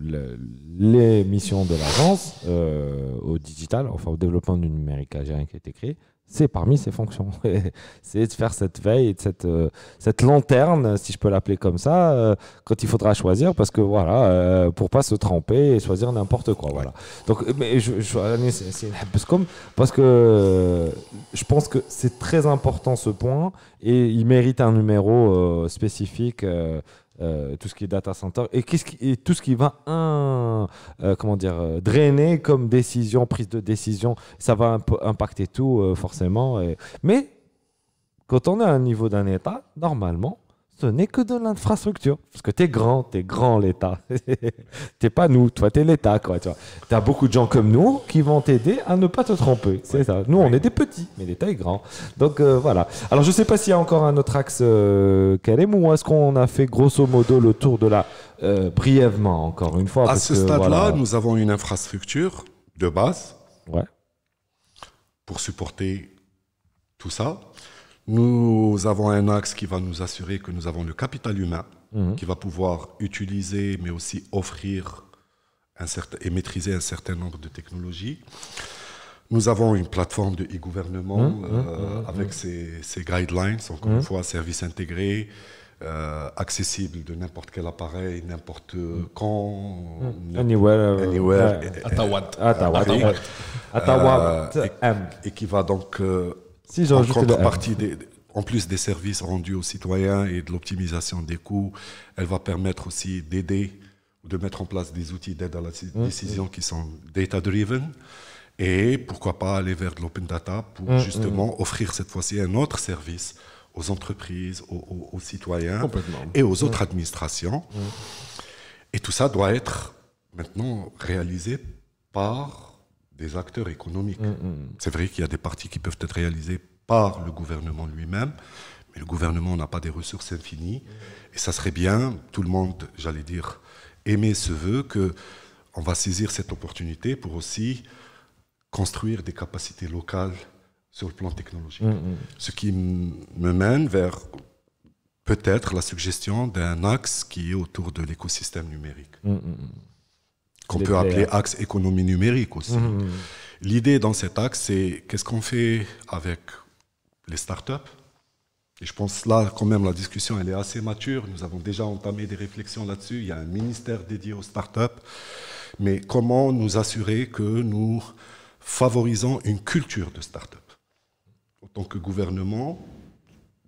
le, de l'agence euh, au digital, enfin au développement du numérique algérien qui a été créé, c'est parmi ses fonctions. c'est de faire cette veille, cette, euh, cette lanterne, si je peux l'appeler comme ça, euh, quand il faudra choisir, parce que voilà, euh, pour pas se tremper et choisir n'importe quoi. Voilà. Donc, mais je, je ah, c'est parce que je pense que c'est très important ce point et il mérite un numéro spécifique euh, tout ce qui est data center et, qui, tout ce qui va euh, comment dire, euh, drainer comme décision, prise de décision, ça va impacter tout forcément. Mais quand on est à un niveau d'un État, normalement, ce n'est que de l'infrastructure. Parce que tu es grand, tu es grand l'État. t'es pas nous, toi, tu es l'État, quoi. Tu as beaucoup de gens comme nous qui vont t'aider à ne pas te tromper. C'est ça. Nous, on est des petits, mais l'État est grand. Donc, euh, voilà. Alors, je ne sais pas s'il y a encore un autre axe, euh, Kalem, ou est-ce qu'on a fait grosso modo le tour de la. Euh, brièvement, encore une fois. À ce stade-là, nous avons une infrastructure de base. Ouais. Pour supporter tout ça. Nous avons un axe qui va nous assurer que nous avons le capital humain, mhm. qui va pouvoir utiliser, mais aussi offrir un certain, et maîtriser un certain nombre de technologies. Nous avons une plateforme de e-gouvernement mhm. Mhm. Euh, avec ses, guidelines, encore une fois, service intégré, euh, accessible de n'importe quel appareil, n'importe quand. Anywhere. Euh, anywhere. Atawad. Atawad. Et qui va donc en des, en plus des services rendus aux citoyens et de l'optimisation des coûts, elle va permettre aussi d'aider, de mettre en place des outils d'aide à la mm. décision qui sont data-driven. Et pourquoi pas aller vers de l'open data pour mm, justement mm. offrir cette fois-ci un autre service aux entreprises, aux citoyens et aux autres administrations. Et tout ça doit être maintenant réalisé par des acteurs économiques. Mm, mm. C'est vrai qu'il y a des parties qui peuvent être réalisées par le gouvernement lui-même, mais le gouvernement n'a pas des ressources infinies. Et ça serait bien, tout le monde, j'allais dire, aimer ce vœu, que on va saisir cette opportunité pour aussi construire des capacités locales sur le plan technologique. Mm, ce qui me mène vers peut-être la suggestion d'un axe qui est autour de l'écosystème numérique qu'on peut appeler axe économie numérique aussi. Mhm. L'idée dans cet axe, c'est qu'est-ce qu'on fait avec les startups et je pense là, quand même, la discussion, elle est assez mature. Nous avons déjà entamé des réflexions là-dessus. Il y a un ministère dédié aux startups. Mais comment nous assurer que nous favorisons une culture de startup En tant que gouvernement,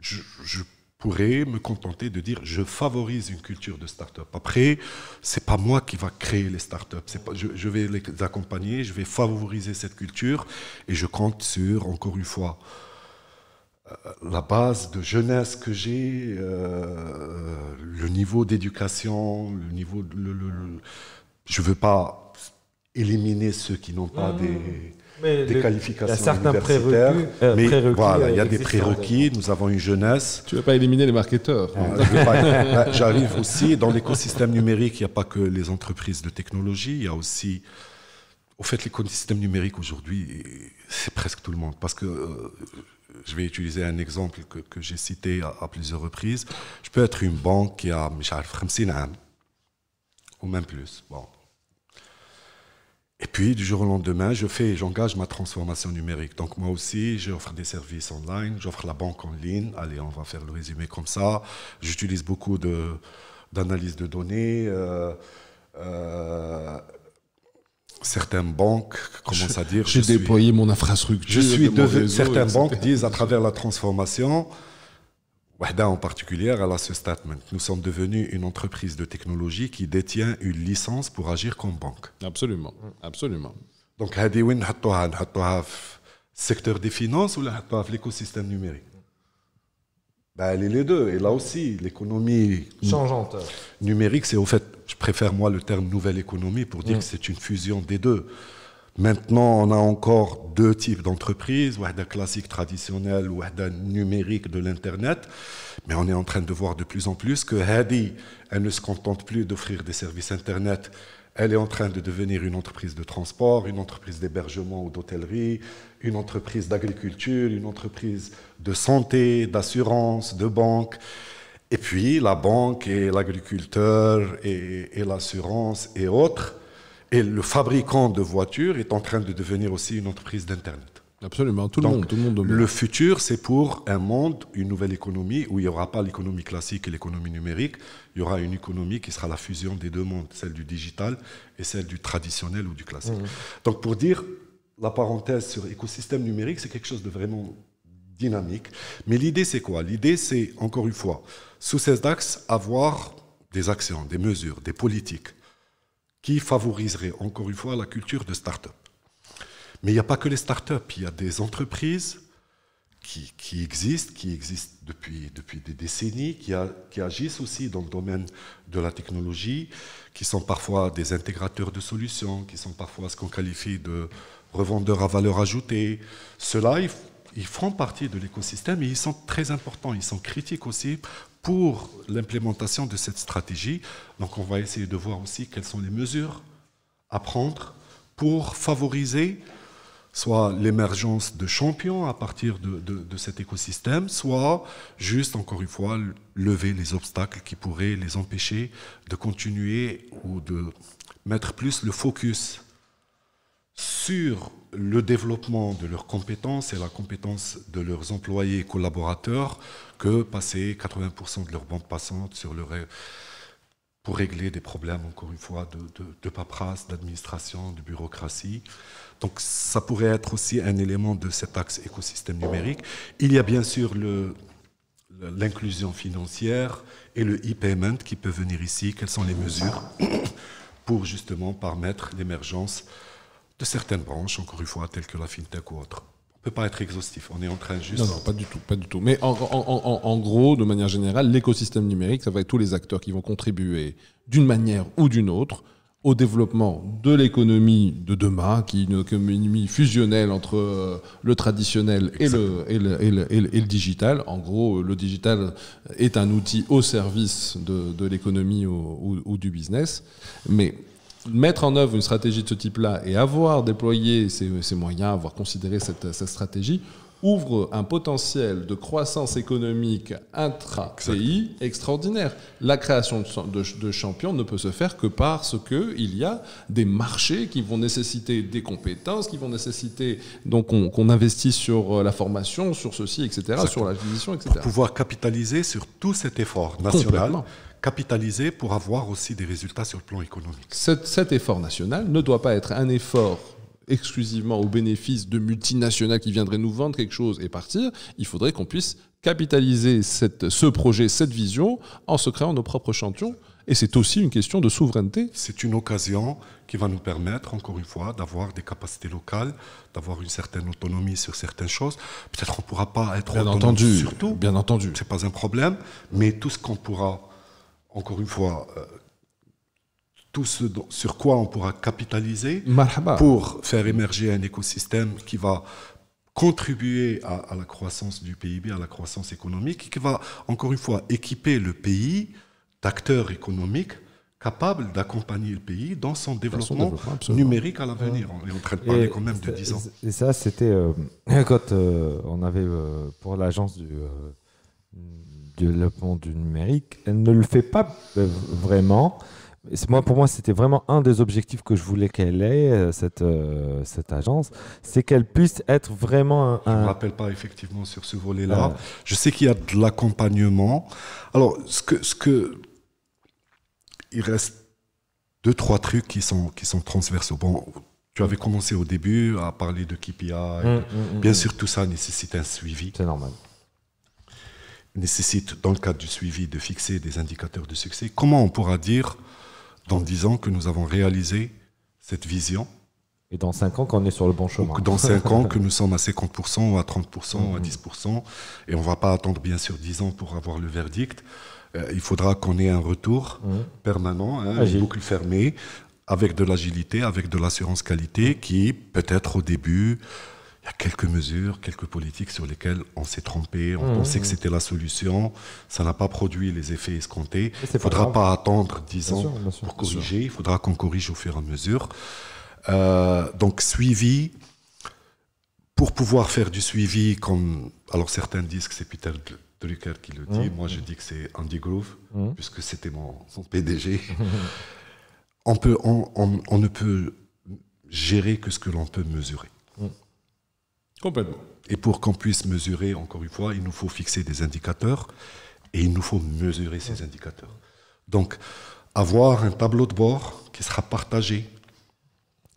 je, je pourrais me contenter de dire je favorise une culture de start-up. Après, c'est pas moi qui va créer les start-up. Je, je, vais les accompagner, je vais favoriser cette culture et je compte sur, encore une fois, euh, la base de jeunesse que j'ai, euh, le niveau d'éducation, le niveau. je veux pas éliminer ceux qui n'ont pas mmh. des des qualifications il y a certains euh, Prérequis, voilà, euh, il y a des prérequis. Nous avons une jeunesse. Tu ne veux pas éliminer les marketeurs. Ah, bah, j'arrive aussi dans l'écosystème numérique. Il n'y a pas que les entreprises de technologie. Il y a aussi, au fait, l'écosystème numérique aujourd'hui, c'est presque tout le monde. Parce que euh, je vais utiliser un exemple que, j'ai cité à, plusieurs reprises. Je peux être une banque qui a, Michel ou même plus. Bon et puis, du jour au lendemain, je fais, j'engage ma transformation numérique. Donc, moi aussi, j'offre des services online, j'offre la banque en ligne. Allez, on va faire le résumé comme ça. J'utilise beaucoup de, d'analyse de données. Euh, euh, certaines banques commencent à dire. J'ai déployé mon infrastructure. Je suis de, certaines banques disent à travers la transformation, Wahda en particulier, elle a ce statement. Nous sommes devenus une entreprise de technologie qui détient une licence pour agir comme banque. Absolument, absolument. Donc, Hadi Win, secteur des finances ou l'écosystème numérique ben, Elle est les deux. Et là aussi, l'économie changeante numérique, c'est au fait, je préfère moi le terme nouvelle économie pour dire mm. que c'est une fusion des deux. Maintenant, on a encore deux types d'entreprises, une classique traditionnelle ou une numérique de l'Internet, mais on est en train de voir de plus en plus que Hadi, elle ne se contente plus d'offrir des services Internet, elle est en train de devenir une entreprise de transport, une entreprise d'hébergement ou d'hôtellerie, une entreprise d'agriculture, une entreprise de santé, d'assurance, de banque. Et puis la banque et l'agriculteur et l'assurance et autres et le fabricant de voitures est en train de devenir aussi une entreprise d'Internet. Absolument, tout le, monde, le futur, c'est pour un monde, une nouvelle économie où il n'y aura pas l'économie classique et l'économie numérique. Il y aura une économie qui sera la fusion des deux mondes, celle du digital et celle du traditionnel ou du classique. Mmh. Donc, pour dire la parenthèse sur écosystème numérique, c'est quelque chose de vraiment dynamique. Mais l'idée, c'est quoi L'idée, c'est, encore une fois, sous ces axes, avoir des actions, des mesures, des politiques qui favoriserait encore une fois la culture de start-up. Mais il n'y a pas que les start-up, il y a des entreprises qui, existent, qui existent depuis, depuis des décennies, qui, agissent aussi dans le domaine de la technologie, qui sont parfois des intégrateurs de solutions, qui sont parfois ce qu'on qualifie de revendeurs à valeur ajoutée. Ceux-là, ils, ils, font partie de l'écosystème et ils sont très importants, ils sont critiques aussi pour l'implémentation de cette stratégie. Donc on va essayer de voir aussi quelles sont les mesures à prendre pour favoriser soit l'émergence de champions à partir de, cet écosystème, soit juste, encore une fois, lever les obstacles qui pourraient les empêcher de continuer ou de mettre plus le focus sur le développement de leurs compétences et la compétence de leurs employés et collaborateurs que passer 80% de leur bande passante pour régler des problèmes, encore une fois, de, paperasse, d'administration, de bureaucratie. Donc ça pourrait être aussi un élément de cet axe écosystème numérique. Il y a bien sûr l'inclusion financière et le e-payment qui peut venir ici. Quelles sont les mesures pour justement permettre l'émergence de certaines branches, encore une fois, telles que la fintech ou autre ne peut pas être exhaustif. On est en train juste. Non, non, pas du tout, pas du tout. Mais en, gros, de manière générale, l'écosystème numérique, ça va être tous les acteurs qui vont contribuer d'une manière ou d'une autre au développement de l'économie de demain, qui est une économie fusionnelle entre euh, le traditionnel et le, et, le, et, le, et le, digital. En gros, le digital est un outil au service de, l'économie ou, ou, du business. Mais mettre en œuvre une stratégie de ce type-là et avoir déployé ces, moyens, avoir considéré cette, stratégie, ouvre un potentiel de croissance économique intra-pays extraordinaire. La création de, champions ne peut se faire que parce qu'il y a des marchés qui vont nécessiter des compétences, qui vont nécessiter donc qu'on investisse sur euh, la formation, sur ceci, etc., sur l'acquisition, etc. Pour pouvoir capitaliser sur tout cet effort national capitaliser pour avoir aussi des résultats sur le plan économique. Cet, effort national ne doit pas être un effort exclusivement au bénéfice de multinationales qui viendraient nous vendre quelque chose et partir. Il faudrait qu'on puisse capitaliser cette, ce projet, cette vision, en se créant nos propres champions. Et c'est aussi une question de souveraineté. C'est une occasion qui va nous permettre, encore une fois, d'avoir des capacités locales, d'avoir une certaine autonomie sur certaines choses. Peut-être qu'on ne pourra pas être bien entendu, sur Bien entendu. Ce n'est pas un problème, mais tout ce qu'on pourra encore une fois, euh, tout ce sur quoi on pourra capitaliser pour faire émerger un écosystème qui va contribuer à, la croissance du PIB, à la croissance économique, qui va, encore une fois, équiper le pays d'acteurs économiques capables d'accompagner le pays dans son développement, numérique à l'avenir. On est en train de parler quand même de 10 ans. Et ça, c'était euh, quand euh, on avait, pour l'agence du développement du numérique. Elle ne le fait pas euh, vraiment. moi, pour moi, c'était vraiment un des objectifs que je voulais qu'elle ait, euh, cette, euh, cette agence, c'est qu'elle puisse être vraiment un... Je ne me rappelle pas effectivement sur ce volet-là. Je sais qu'il y a de l'accompagnement. Alors, ce que, ce que... Il reste deux, trois trucs qui sont, qui sont transversaux. Bon, tu avais commencé au début à parler de KPI. Hum, hum, hum, Bien sûr, tout ça nécessite un suivi. C'est normal nécessite, dans le cadre du suivi, de fixer des indicateurs de succès, comment on pourra dire dans 10 ans que nous avons réalisé cette vision et dans 5 ans qu'on est sur le bon chemin. dans 5 ans que nous sommes à 50% à 30% à 10%, mhm. et on ne va pas attendre bien sûr 10 ans pour avoir le verdict. Euh, il faudra qu'on ait un retour mhm. permanent, hein, une boucle fermée, avec de l'agilité, avec de l'assurance qualité, qui peut-être au début quelques mesures, quelques politiques sur lesquelles on s'est trompé, on mmh, pensait que mmh. c'était la solution, ça n'a pas produit les effets escomptés. Il ne faudra pas, attendre 10 ans pour corriger, il faudra qu'on corrige au fur et à mesure. Euh, donc suivi, pour pouvoir faire du suivi, comme alors certains disent que c'est Peter Drucker qui le dit, mmh. moi je dis que c'est Andy Grove, puisque c'était mon, son PDG. on ne peut gérer que ce que l'on peut mesurer. Complètement. Et pour qu'on puisse mesurer, encore une fois, il nous faut fixer des indicateurs et il nous faut mesurer ces indicateurs. Donc, avoir un tableau de bord qui sera partagé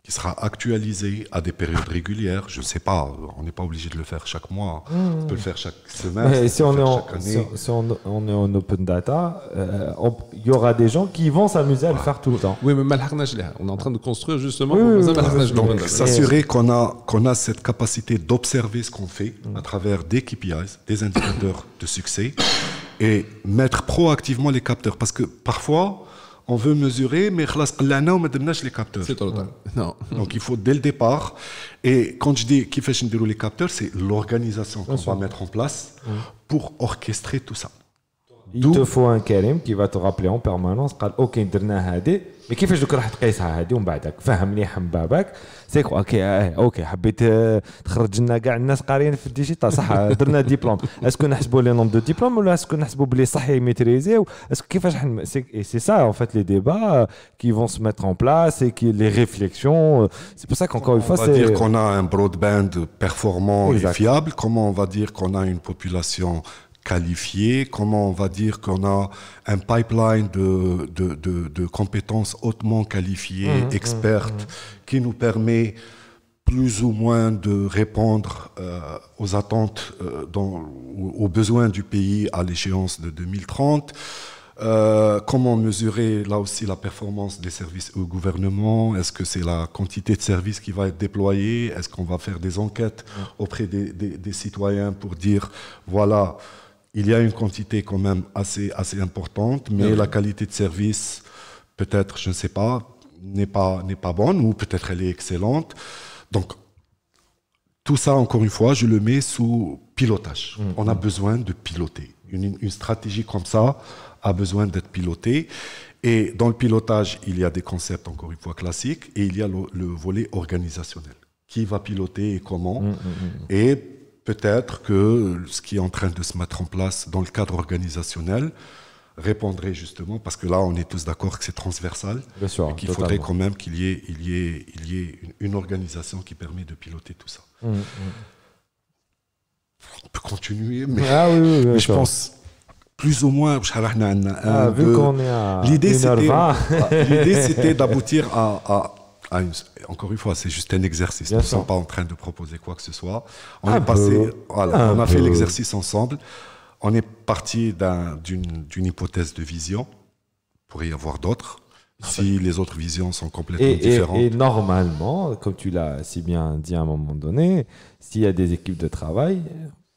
qui sera actualisé à des périodes régulières. Je ne sais pas, on n'est pas obligé de le faire chaque mois, hmm. on peut le faire chaque semaine. Si, on, est en, si, on, est en open data, euh, il y aura des gens qui vont s'amuser à le faire tout le temps. Oui, mais on est en train de construire justement. pour oui, s'assurer qu'on a, a cette capacité d'observer ce qu'on fait hmm. à travers des KPIs, des indicateurs de succès, et mettre proactivement les capteurs. Parce que parfois, on veut mesurer, mais on ne mesure les capteurs. C'est Non. Donc il faut dès le départ. Et quand je dis qu'il faut les capteurs, c'est l'organisation qu'on va mettre en place pour orchestrer tout ça il te faut un Karim qui va te rappeler en permanence قال اوكي درنا هذه مي كيفاش دوك راح تقيسها هذه ومن بعدك فهم مليح من باباك سي اوكي اوكي حبيت تخرج لنا كاع الناس قاريين في الديجيتال صح درنا ديبلوم اسكو نحسبوا لي نوم دو ديبلوم ولا اسكو نحسبوا بلي صح يميتريزي اسكو كيفاش حن سي سا ان فات لي ديبا كي فون سو ميتر ان بلاس اي كي لي ريفليكسيون سي بور سا كونكور اون فوا سي dire qu'on a un broadband performant et fiable comment on va dire qu'on a une population qualifiés, comment on va dire qu'on a un pipeline de, de, compétences hautement qualifiées, mmh, mmh, expertes, mmh. qui nous permet plus ou moins de répondre euh, aux attentes, euh, aux besoins du pays à l'échéance de 2030. Euh, comment mesurer là aussi la performance des services au gouvernement Est-ce que c'est la quantité de services qui va être déployée Est-ce qu'on va faire des enquêtes auprès des, citoyens pour dire voilà il y a une quantité quand même assez, assez importante, mais la qualité de service, peut-être, je ne sais pas, n'est pas, n'est pas bonne, ou peut-être elle est excellente. Donc, tout ça, encore une fois, je le mets sous pilotage. Mm. On a besoin de piloter. Une, stratégie comme ça a besoin d'être pilotée. Et dans le pilotage, il y a des concepts, encore une fois, classiques, et il y a le, volet organisationnel. Qui va piloter et comment mm, mm, Et peut-être que ce qui est en train de se mettre en place dans le cadre organisationnel répondrait justement, parce que là, on est tous d'accord que c'est transversal, qu'il faudrait quand même qu'il y ait, il y il y ait une, organisation qui permet de piloter tout ça. Mm, mm. On peut continuer, mais, ah je pense plus ou moins. L'idée, c'était d'aboutir à ah, encore une fois, c'est juste un exercice. Nous ne sommes pas en train de proposer quoi que ce soit. On passé, voilà, on a fait l'exercice ensemble. On est parti d'une hypothèse de vision. Il pourrait y avoir d'autres. Ah, si les autres visions sont complètement différentes. Et, normalement, comme tu l'as si bien dit à un moment donné, s'il y a des équipes de travail,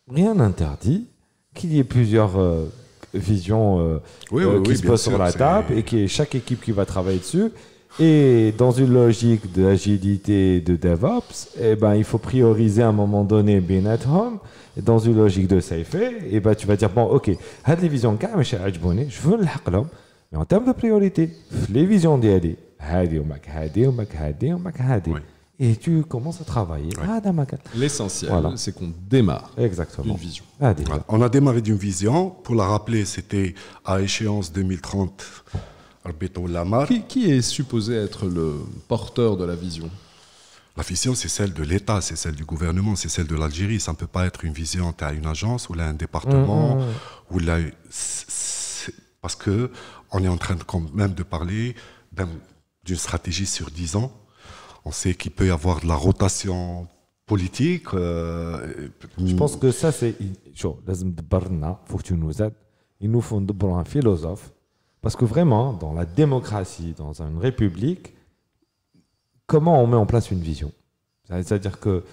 rien n'interdit qu'il y ait plusieurs euh, visions euh, euh, qui se posent sur la table et que chaque équipe qui va travailler dessus et dans une logique d'agilité de DevOps, eh ben, il faut prioriser à un moment donné bien at home. dans une logique de safe, eh ben, tu vas dire, bon, ok, à les visions, je veux le mais en termes de priorité, les visions Hadi. et tu commences à travailler. L'essentiel, c'est qu'on démarre d'une vision. on a démarré d'une vision. Pour la rappeler, c'était à échéance 2030 qui, qui est supposé être le porteur de la vision la vision, c'est celle de l'État, c'est celle du gouvernement, c'est celle de l'Algérie. Ça ne peut pas être une vision, tu as une agence ou là un département, mmh, mmh. Parce que on est en train de, quand même de parler d'une stratégie sur 10 ans. On sait qu'il peut y avoir de la rotation politique. Euh, Je pense que ça, c'est... Il faut que tu nous aides. Ils nous font de un philosophe parce que vraiment, dans la démocratie, dans une république, comment on met en place une vision C'est-à-dire que,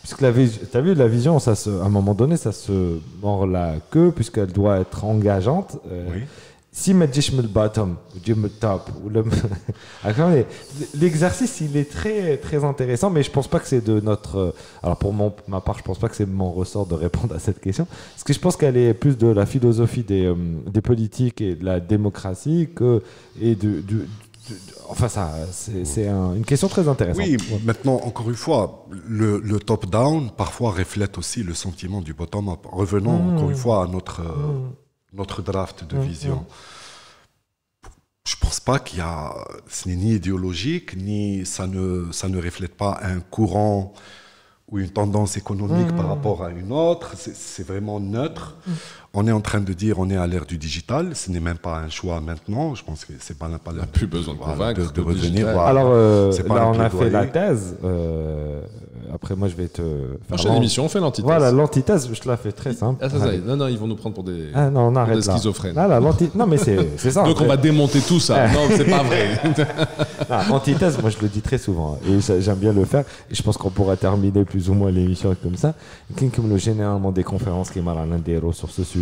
puisque la vision, as vu, la vision, ça se, à un moment donné, ça se mord la queue, puisqu'elle doit être engageante. Euh, oui si ma me le bottom ou me top ou le l'exercice il est très très intéressant mais je pense pas que c'est de notre euh, alors pour ma part je pense pas que c'est mon ressort de répondre à cette question parce que je pense qu'elle est plus de la philosophie des, euh, politiques et de la démocratie que et de enfin ça c'est une question très intéressante oui maintenant encore une fois le, top down parfois reflète aussi le sentiment du bottom up revenons mmh. encore une fois à notre euh, mmh notre draft de mm, mm. vision. Je pense pas qu'il y a, ce n'est ni idéologique, ni ça ne, ça ne reflète pas un courant ou une tendance économique mm. par rapport à une autre. C'est vraiment neutre. On est en train de dire on est à l'ère du digital, ce n'est même pas un choix maintenant. Je pense que c'est pas, pas la plus besoin de convaincre revenir. Alors euh, là, on a fait la thèse. Euh, après, moi, je vais te. Prochaine émission, on fait l'antithèse. Voilà, l'antithèse, je te la fais très simple. Ah, ça, non, non, ils vont nous prendre pour des, ah, non, on arrête schizophrènes. non, mais c'est ça. Donc on va démonter tout ça. non, c'est pas vrai. l'antithèse moi, je le dis très souvent hein, et j'aime bien le faire. Et je pense qu'on pourra terminer plus ou moins l'émission comme ça. Comme le généralement des conférences qui m'a sur ce sujet.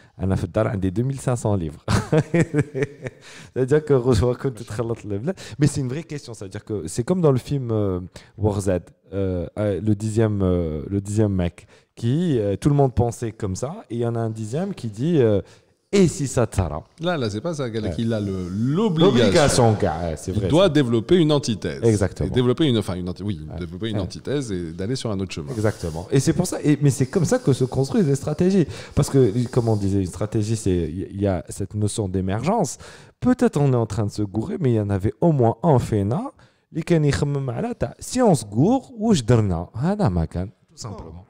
Un في الدار des 2500 livres. c'est-à-dire que que mais c'est une vraie question c'est-à-dire que c'est comme dans le film euh, War Z euh, euh, le dixième le dixième mec qui tout le monde pensait comme ça et il y en a un dixième qui dit et si ça tara Là, là, c'est pas ça qu'il a l'obligation. c'est Il doit développer une antithèse. Exactement. développer une, enfin, une, oui, développer une antithèse et d'aller sur un autre chemin. Exactement. Et c'est pour ça. Et, mais c'est comme ça que se construisent les stratégies. Parce que, comme on disait, une stratégie, c'est il y a cette notion d'émergence. Peut-être on est en train de se gourer, mais il y en avait au moins un féna. Si on se gourre, où je donne Tout simplement.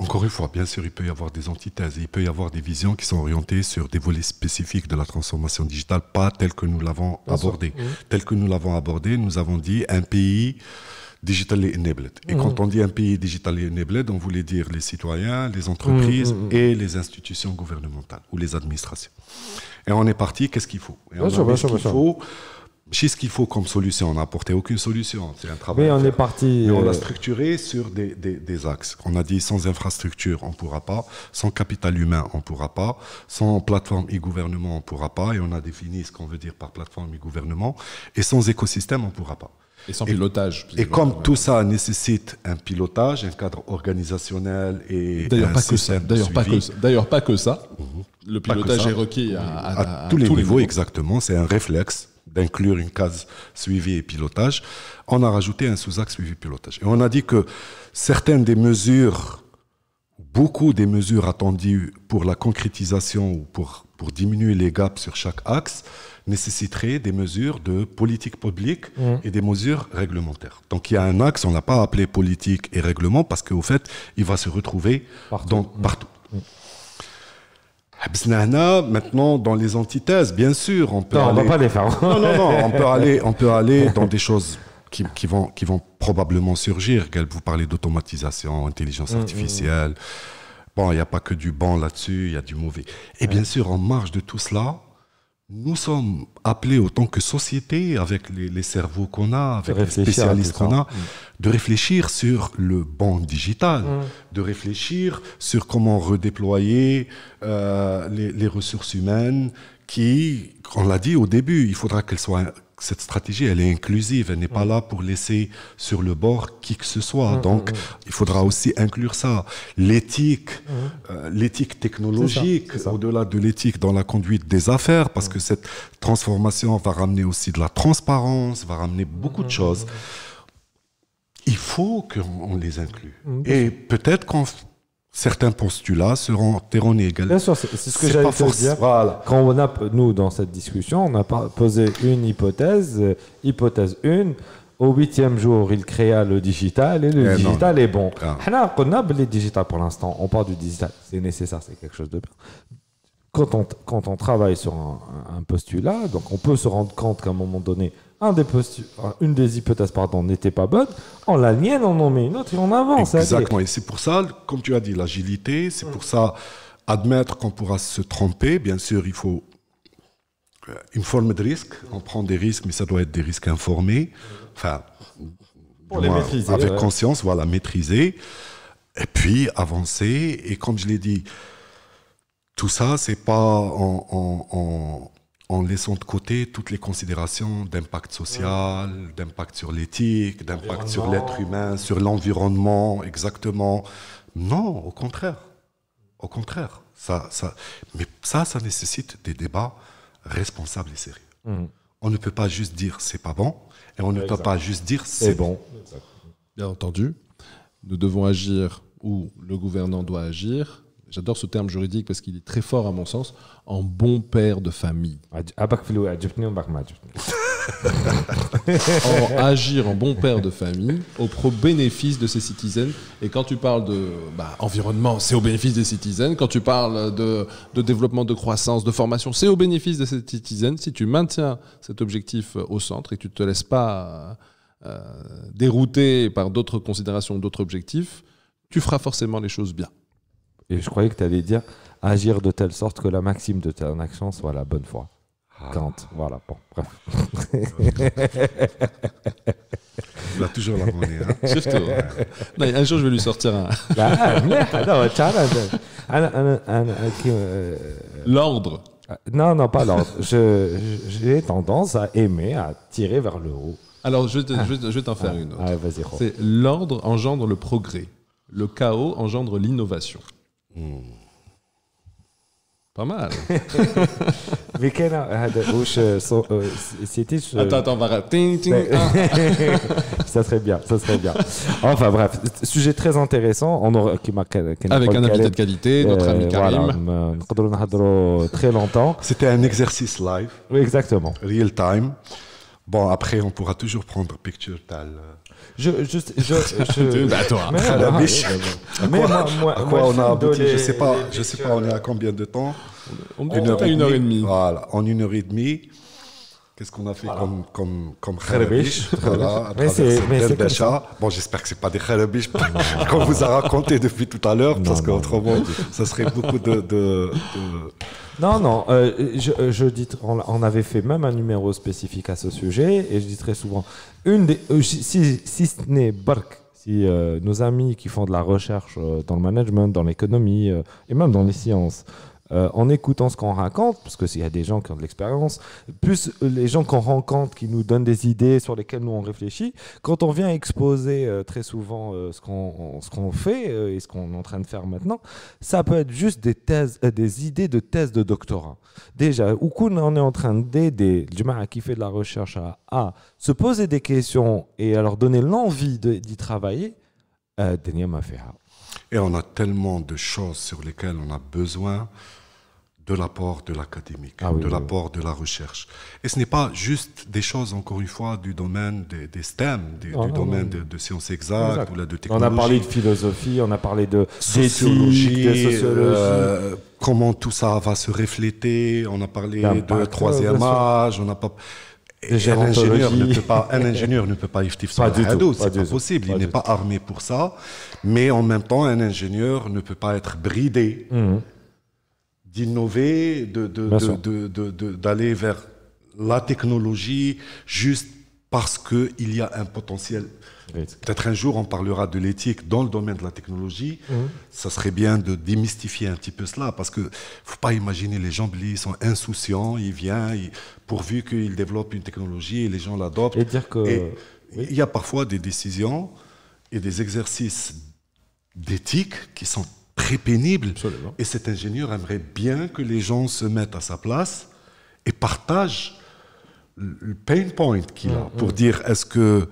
Encore une fois, bien sûr, il peut y avoir des antithèses, il peut y avoir des visions qui sont orientées sur des volets spécifiques de la transformation digitale, pas tel que nous l'avons abordé. Tel que nous l'avons abordé, nous avons dit un pays et enabled. Et mm. quand on dit un pays et enabled, on voulait dire les citoyens, les entreprises mm, mm, et les institutions gouvernementales ou les administrations. Et on est parti, qu'est-ce qu'il faut Et on chez ce qu'il faut comme solution. On n'a apporté aucune solution. C'est un travail. Mais on est parti. Mais on a euh, structuré sur des, axes. On a dit sans infrastructure, on ne pourra pas. Sans capital humain, on ne pourra pas. Sans plateforme e-gouvernement, on ne pourra pas. Et on a défini ce qu'on veut dire par plateforme e-gouvernement. Et sans écosystème, on ne pourra pas. Et sans pilotage. Et, comme tout ça nécessite un pilotage, un cadre organisationnel et d'ailleurs pas, que ça. D'ailleurs pas que ça. D'ailleurs mhm. pas que ça. Le pilotage est requis à, tous les niveaux, les niveaux. exactement. C'est un réflexe d'inclure une case suivi et pilotage, on a rajouté un sous-axe suivi pilotage. Et on a dit que certaines des mesures, beaucoup des mesures attendues pour la concrétisation ou pour, pour diminuer les gaps sur chaque axe, nécessiteraient des mesures de politique publique mmh. et des mesures réglementaires. Donc il y a un axe, on l'a pas appelé politique et règlement parce qu'au fait, il va se retrouver partout. Mmh. partout. Mmh maintenant, dans les antithèses, bien sûr, on peut aller... on va pas les faire. Non, non, non, on peut aller, on peut aller dans des choses qui, vont, qui vont probablement surgir. Vous parlez d'automatisation, intelligence mm, artificielle. Bon, il n'y a pas que du bon là-dessus, il y a du mauvais. Et bien sûr, en marge de tout cela, nous sommes appelés autant que société, avec les, cerveaux qu'on a, avec les spécialistes qu'on a, mm. de réfléchir sur le banc digital, mm. de réfléchir sur comment redéployer euh, les, les, ressources humaines qui, on l'a dit au début, il faudra qu'elles soient cette stratégie, elle est inclusive, elle n'est pas mm. là pour laisser sur le bord qui que ce soit. Mm, Donc, mm, il faudra aussi inclure ça. L'éthique, euh, l'éthique technologique, au-delà de l'éthique dans la conduite des affaires, parce que cette transformation va ramener aussi de la transparence, va ramener beaucoup de choses. Il faut qu'on les inclue. Et peut-être qu'on certains postulats seront erronés. également. Bien sûr, c'est ce que j'allais te dire. Quand on a, nous, dans cette discussion, on a posé une hypothèse, euh, hypothèse une, au huitième jour, il créa le digital et le eh digital est bon. Ah. On a le digital pour l'instant, on parle du digital, c'est nécessaire, c'est quelque chose de bien. Quand on, travaille sur un, un postulat, donc on peut se rendre compte qu'à un moment donné, une des hypothèses n'était pas bonne, on la mienne, on en met une autre et on avance. Exactement, et c'est pour ça, comme tu as dit, l'agilité, c'est pour ça admettre qu'on pourra se tromper. Bien sûr, il faut euh, une forme de risque, on prend des risques, mais ça doit être des risques informés, enfin, les maîtriser, avec conscience, voilà, maîtriser, et puis avancer. Et comme je l'ai dit, tout ça, c'est pas en en laissant de côté toutes les considérations d'impact social, d'impact sur l'éthique, d'impact sur l'être humain, sur l'environnement, exactement. Non, au contraire. Au contraire. Ça, mais ça, ça nécessite des débats responsables et sérieux. Mmh. On ne peut pas juste dire c'est pas bon, et on ne peut pas juste dire c'est bon. Bien entendu, nous devons agir ou le gouvernant doit agir, j'adore ce terme juridique parce qu'il est très fort à mon sens, en bon père de famille. agir en bon père de famille au pro bénéfice de ses citizens. Et quand tu parles de bah, environnement, c'est au bénéfice des citizens. Quand tu parles de, développement, de croissance, de formation, c'est au bénéfice de ses citizens. Si tu maintiens cet objectif euh, au centre et que tu ne te laisses pas euh, euh, dérouter par d'autres considérations, d'autres objectifs, tu feras forcément les choses bien. Et je croyais que tu allais dire agir de telle sorte que la maxime de ton action soit la bonne foi. Ah. Quand voilà, bon, bref. Il a toujours la hein. Surtout. un jour, je vais lui sortir un. L'ordre. Non, non, pas l'ordre. J'ai tendance à aimer, à tirer vers le haut. Alors, je, ah. je, vais t'en faire ah. une autre. C'est l'ordre engendre le progrès. Le chaos engendre l'innovation. Hmm. Pas mal. Mais ah, oh, euh, c'était Attends, attends, on va ah. Ça serait bien, ça serait bien. Enfin bref, sujet très intéressant. On Avec un invité de qualité, notre ami euh, Karim. très longtemps. C'était un exercice live. Oui, exactement. Real time. Bon, après, on pourra toujours prendre picture. Tal, je, je, je, je... bah toi, mais, à quoi on a Je sais pas. Je sais pas. On est à combien de temps on une, heure une heure et demie. Voilà, en une heure et demie. Qu'est-ce qu'on a fait comme comme comme voilà, Mais c'est Bon, j'espère que c'est pas des kharabish qu'on vous a raconté depuis tout à l'heure, parce qu'autrement, ça serait beaucoup de, de non, non, euh, je, euh, je, dis, on avait fait même un numéro spécifique à ce sujet, et je dis très souvent, une des, euh, si, si, ce n'est Burke, si nos amis qui font de la recherche dans le management, dans l'économie, et même dans les sciences, euh, en écoutant ce qu'on raconte, parce qu'il y a des gens qui ont de l'expérience, plus les gens qu'on rencontre qui nous donnent des idées sur lesquelles nous on réfléchit, quand on vient exposer euh, très souvent euh, ce qu'on fait et ce qu'on est en train de faire maintenant, ça peut être juste des thèses, des idées de thèses de doctorat. Déjà, Oukoun, on est en train d'aider à qui fait de la recherche à, se poser des questions et à leur donner l'envie d'y travailler. Denia et on a tellement de choses sur lesquelles on a besoin de l'apport de l'académique, ah de l'apport de la recherche. Et ce n'est pas juste des choses, encore une fois, du domaine des, STEM, du domaine de, sciences exactes ou là, de technologie. On a parlé de philosophie, on a parlé de sociologie, de sociologie. Euh, comment tout ça va se refléter, on a parlé de euh, troisième âge, on n'a pas un ingénieur ne peut pas, un ingénieur ne peut pas c'est pas, possible. il n'est pas armé pour ça, mais en même temps, un ingénieur ne peut pas être bridé mmh. d'innover, d'aller vers la technologie juste parce qu'il y a un potentiel. Peut-être un jour, on parlera de l'éthique dans le domaine de la technologie. Mmh. Ça serait bien de démystifier un petit peu cela, parce que faut pas imaginer les gens, ils sont insouciants, ils viennent, pourvu qu'il développe une technologie et les gens l'adoptent. Il y a parfois des décisions et des exercices d'éthique qui sont très pénibles. Et cet ingénieur aimerait bien que les gens se mettent à sa place et partagent le pain point qu'il a mm, pour mm. dire est-ce que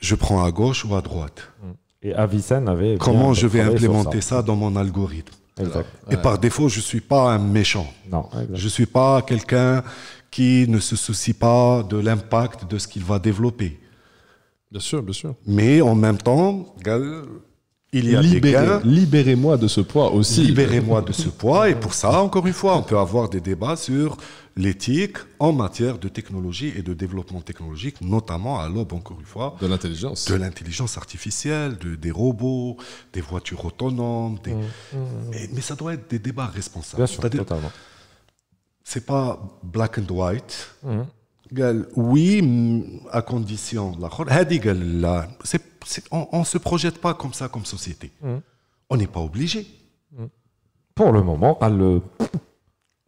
je prends à gauche ou à droite. Mm. Et Avicenne avait. Comment je vais implémenter ça. dans mon algorithme Et par défaut, je ne suis pas un méchant. Non, je ne suis pas quelqu'un qui ne se soucie pas de l'impact de ce qu'il va développer. Bien sûr, bien sûr. Mais en même temps, il y a Libérez, Libérez-moi de ce poids aussi. Libérez-moi de ce poids. Et pour ça, encore une fois, on peut avoir des débats sur l'éthique en matière de technologie et de développement technologique, notamment à l'aube, encore une fois. De l'intelligence. De l'intelligence artificielle, des robots, des voitures autonomes. Mais, mmh, mmh. mais, ça doit être des débats responsables. Bien sûr, totalement c'est pas black and white. Mm-hmm. oui à condition on, ne se projette pas comme ça comme société. Mm-hmm. On n'est pas obligé. Mm-hmm. Pour le moment, à le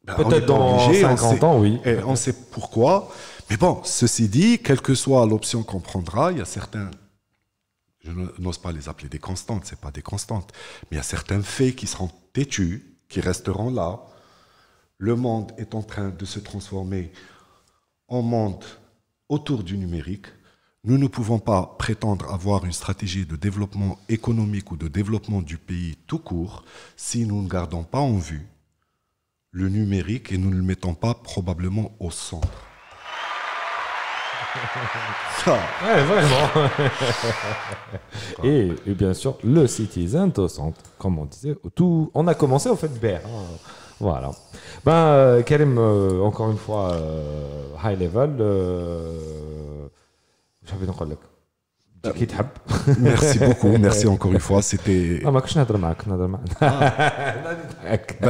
ben, Peut-être dans 50 ans, oui. Et on sait pourquoi. Mais bon, ceci dit, quelle que soit l'option qu'on prendra, il y a certains, je n'ose pas les appeler des constantes, c'est pas des constantes, mais il y a certains faits qui seront têtus, qui resteront là, le monde est en train de se transformer en monde autour du numérique. Nous ne pouvons pas prétendre avoir une stratégie de développement économique ou de développement du pays tout court si nous ne gardons pas en vue le numérique et nous ne le mettons pas probablement au centre et, bien sûr, le Citizen Centre, comme on disait, tout, on a commencé au fait Ber. Voilà. Ben, euh, Karim, euh, encore une fois, euh, high level. j'avais encore le bah, merci beaucoup, merci encore une fois c'était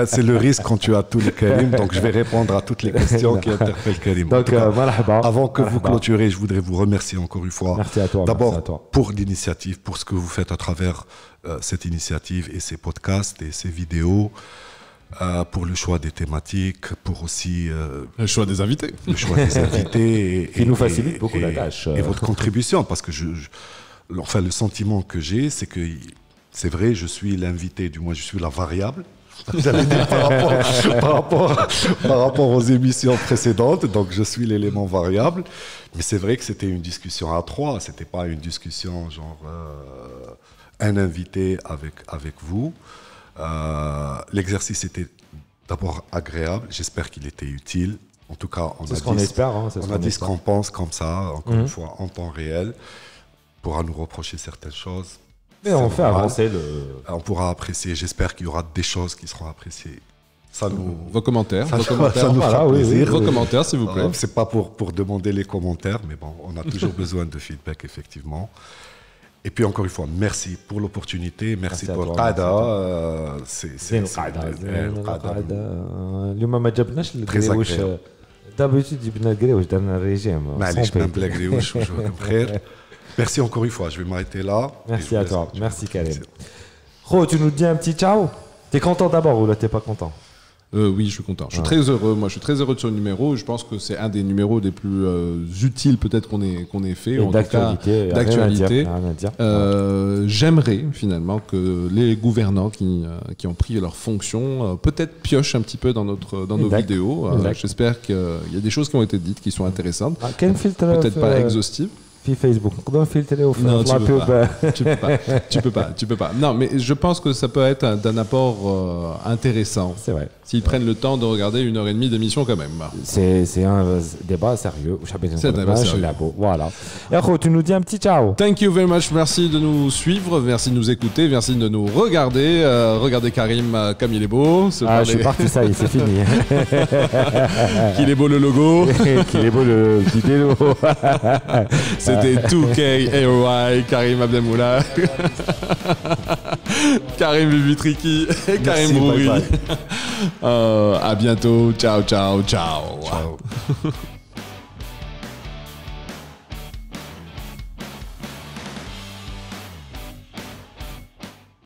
c'est le risque quand tu as tous les Karim donc je vais répondre à toutes les questions qui interpellent Karim donc euh, bah, avant que vous bah. clôturez je voudrais vous remercier encore une fois merci à toi d'abord pour l'initiative pour ce que vous faites à travers euh, cette initiative et ces podcasts et ces vidéos euh, pour le choix des thématiques, pour aussi... Euh, le choix des invités. Le choix des invités. Qui nous facilite beaucoup la tâche. Et votre euh. contribution, parce que je, enfin, le sentiment que j'ai, c'est que c'est vrai, je suis l'invité, du moins je suis la variable. Vous avez dit par, rapport, aux émissions précédentes, donc je suis l'élément variable. Mais c'est vrai que c'était une discussion à trois, c'était pas une discussion genre un invité avec, avec vous. Euh, l'exercice était d'abord agréable, j'espère qu'il était utile. En tout cas, on a espère. Hein, on a dit ce qu'on pense comme ça, encore une mhm. fois, en temps réel. On pourra nous reprocher certaines choses. Mais on fait avancer le. Euh, on pourra apprécier. J'espère qu'il y aura des choses qui seront appréciées. Ça nous... Vos commentaires, ça, nous plaisir. Vos commentaires, s'il vous plaît. Euh, c'est pas pour, pour demander les commentaires, mais bon, on a toujours besoin de feedback, effectivement. Et puis encore une fois, merci pour l'opportunité, merci, pour Qada. Euh, c'est Qada. اليوم ما جبناش الكريوش دابيتود dans الكريوش درنا الريجيم معليش ما بلا un Merci encore une fois, je vais m'arrêter là. Merci à toi, merci Karim. Ro, tu nous dis un petit ciao T'es content d'abord ou là t'es pas content euh, oui, je suis content. Je suis très heureux. Moi, je suis très heureux de ce numéro. Je pense que c'est un des numéros des plus euh, utiles peut-être qu'on ait, qu'on ait fait. D'actualité. Euh, j'aimerais finalement que les gouvernants qui, qui ont pris leurs fonctions peut-être piochent un petit peu dans, notre, dans nos vidéos. J'espère qu'il y a des choses qui ont été dites qui sont intéressantes. Ah, peut-être pas exhaustives. Facebook. Comment filtrer au non, tu ne peux pas. tu, peux pas. tu peux pas, Non, mais je pense que ça peut être d'un apport euh, intéressant. C'est vrai. S'ils prennent le temps de regarder une heure et demie d'émission quand même. C'est un débat sérieux. C'est un débat sérieux. Voilà. Et tu nous dis un petit ciao. Thank you very much. Merci de nous suivre. Merci de nous écouter. Merci de nous regarder. Euh, regardez Karim euh, comme il est beau. ah, je suis parti, ça y est, c'est fini. Qu'il est beau le logo. Qu'il est beau le petit c'est c'était 2K AOI, Karim Abdelmoula, Karim Vivitriki et Karim Bourri. Euh, à bientôt. Ciao, ciao, ciao. ciao.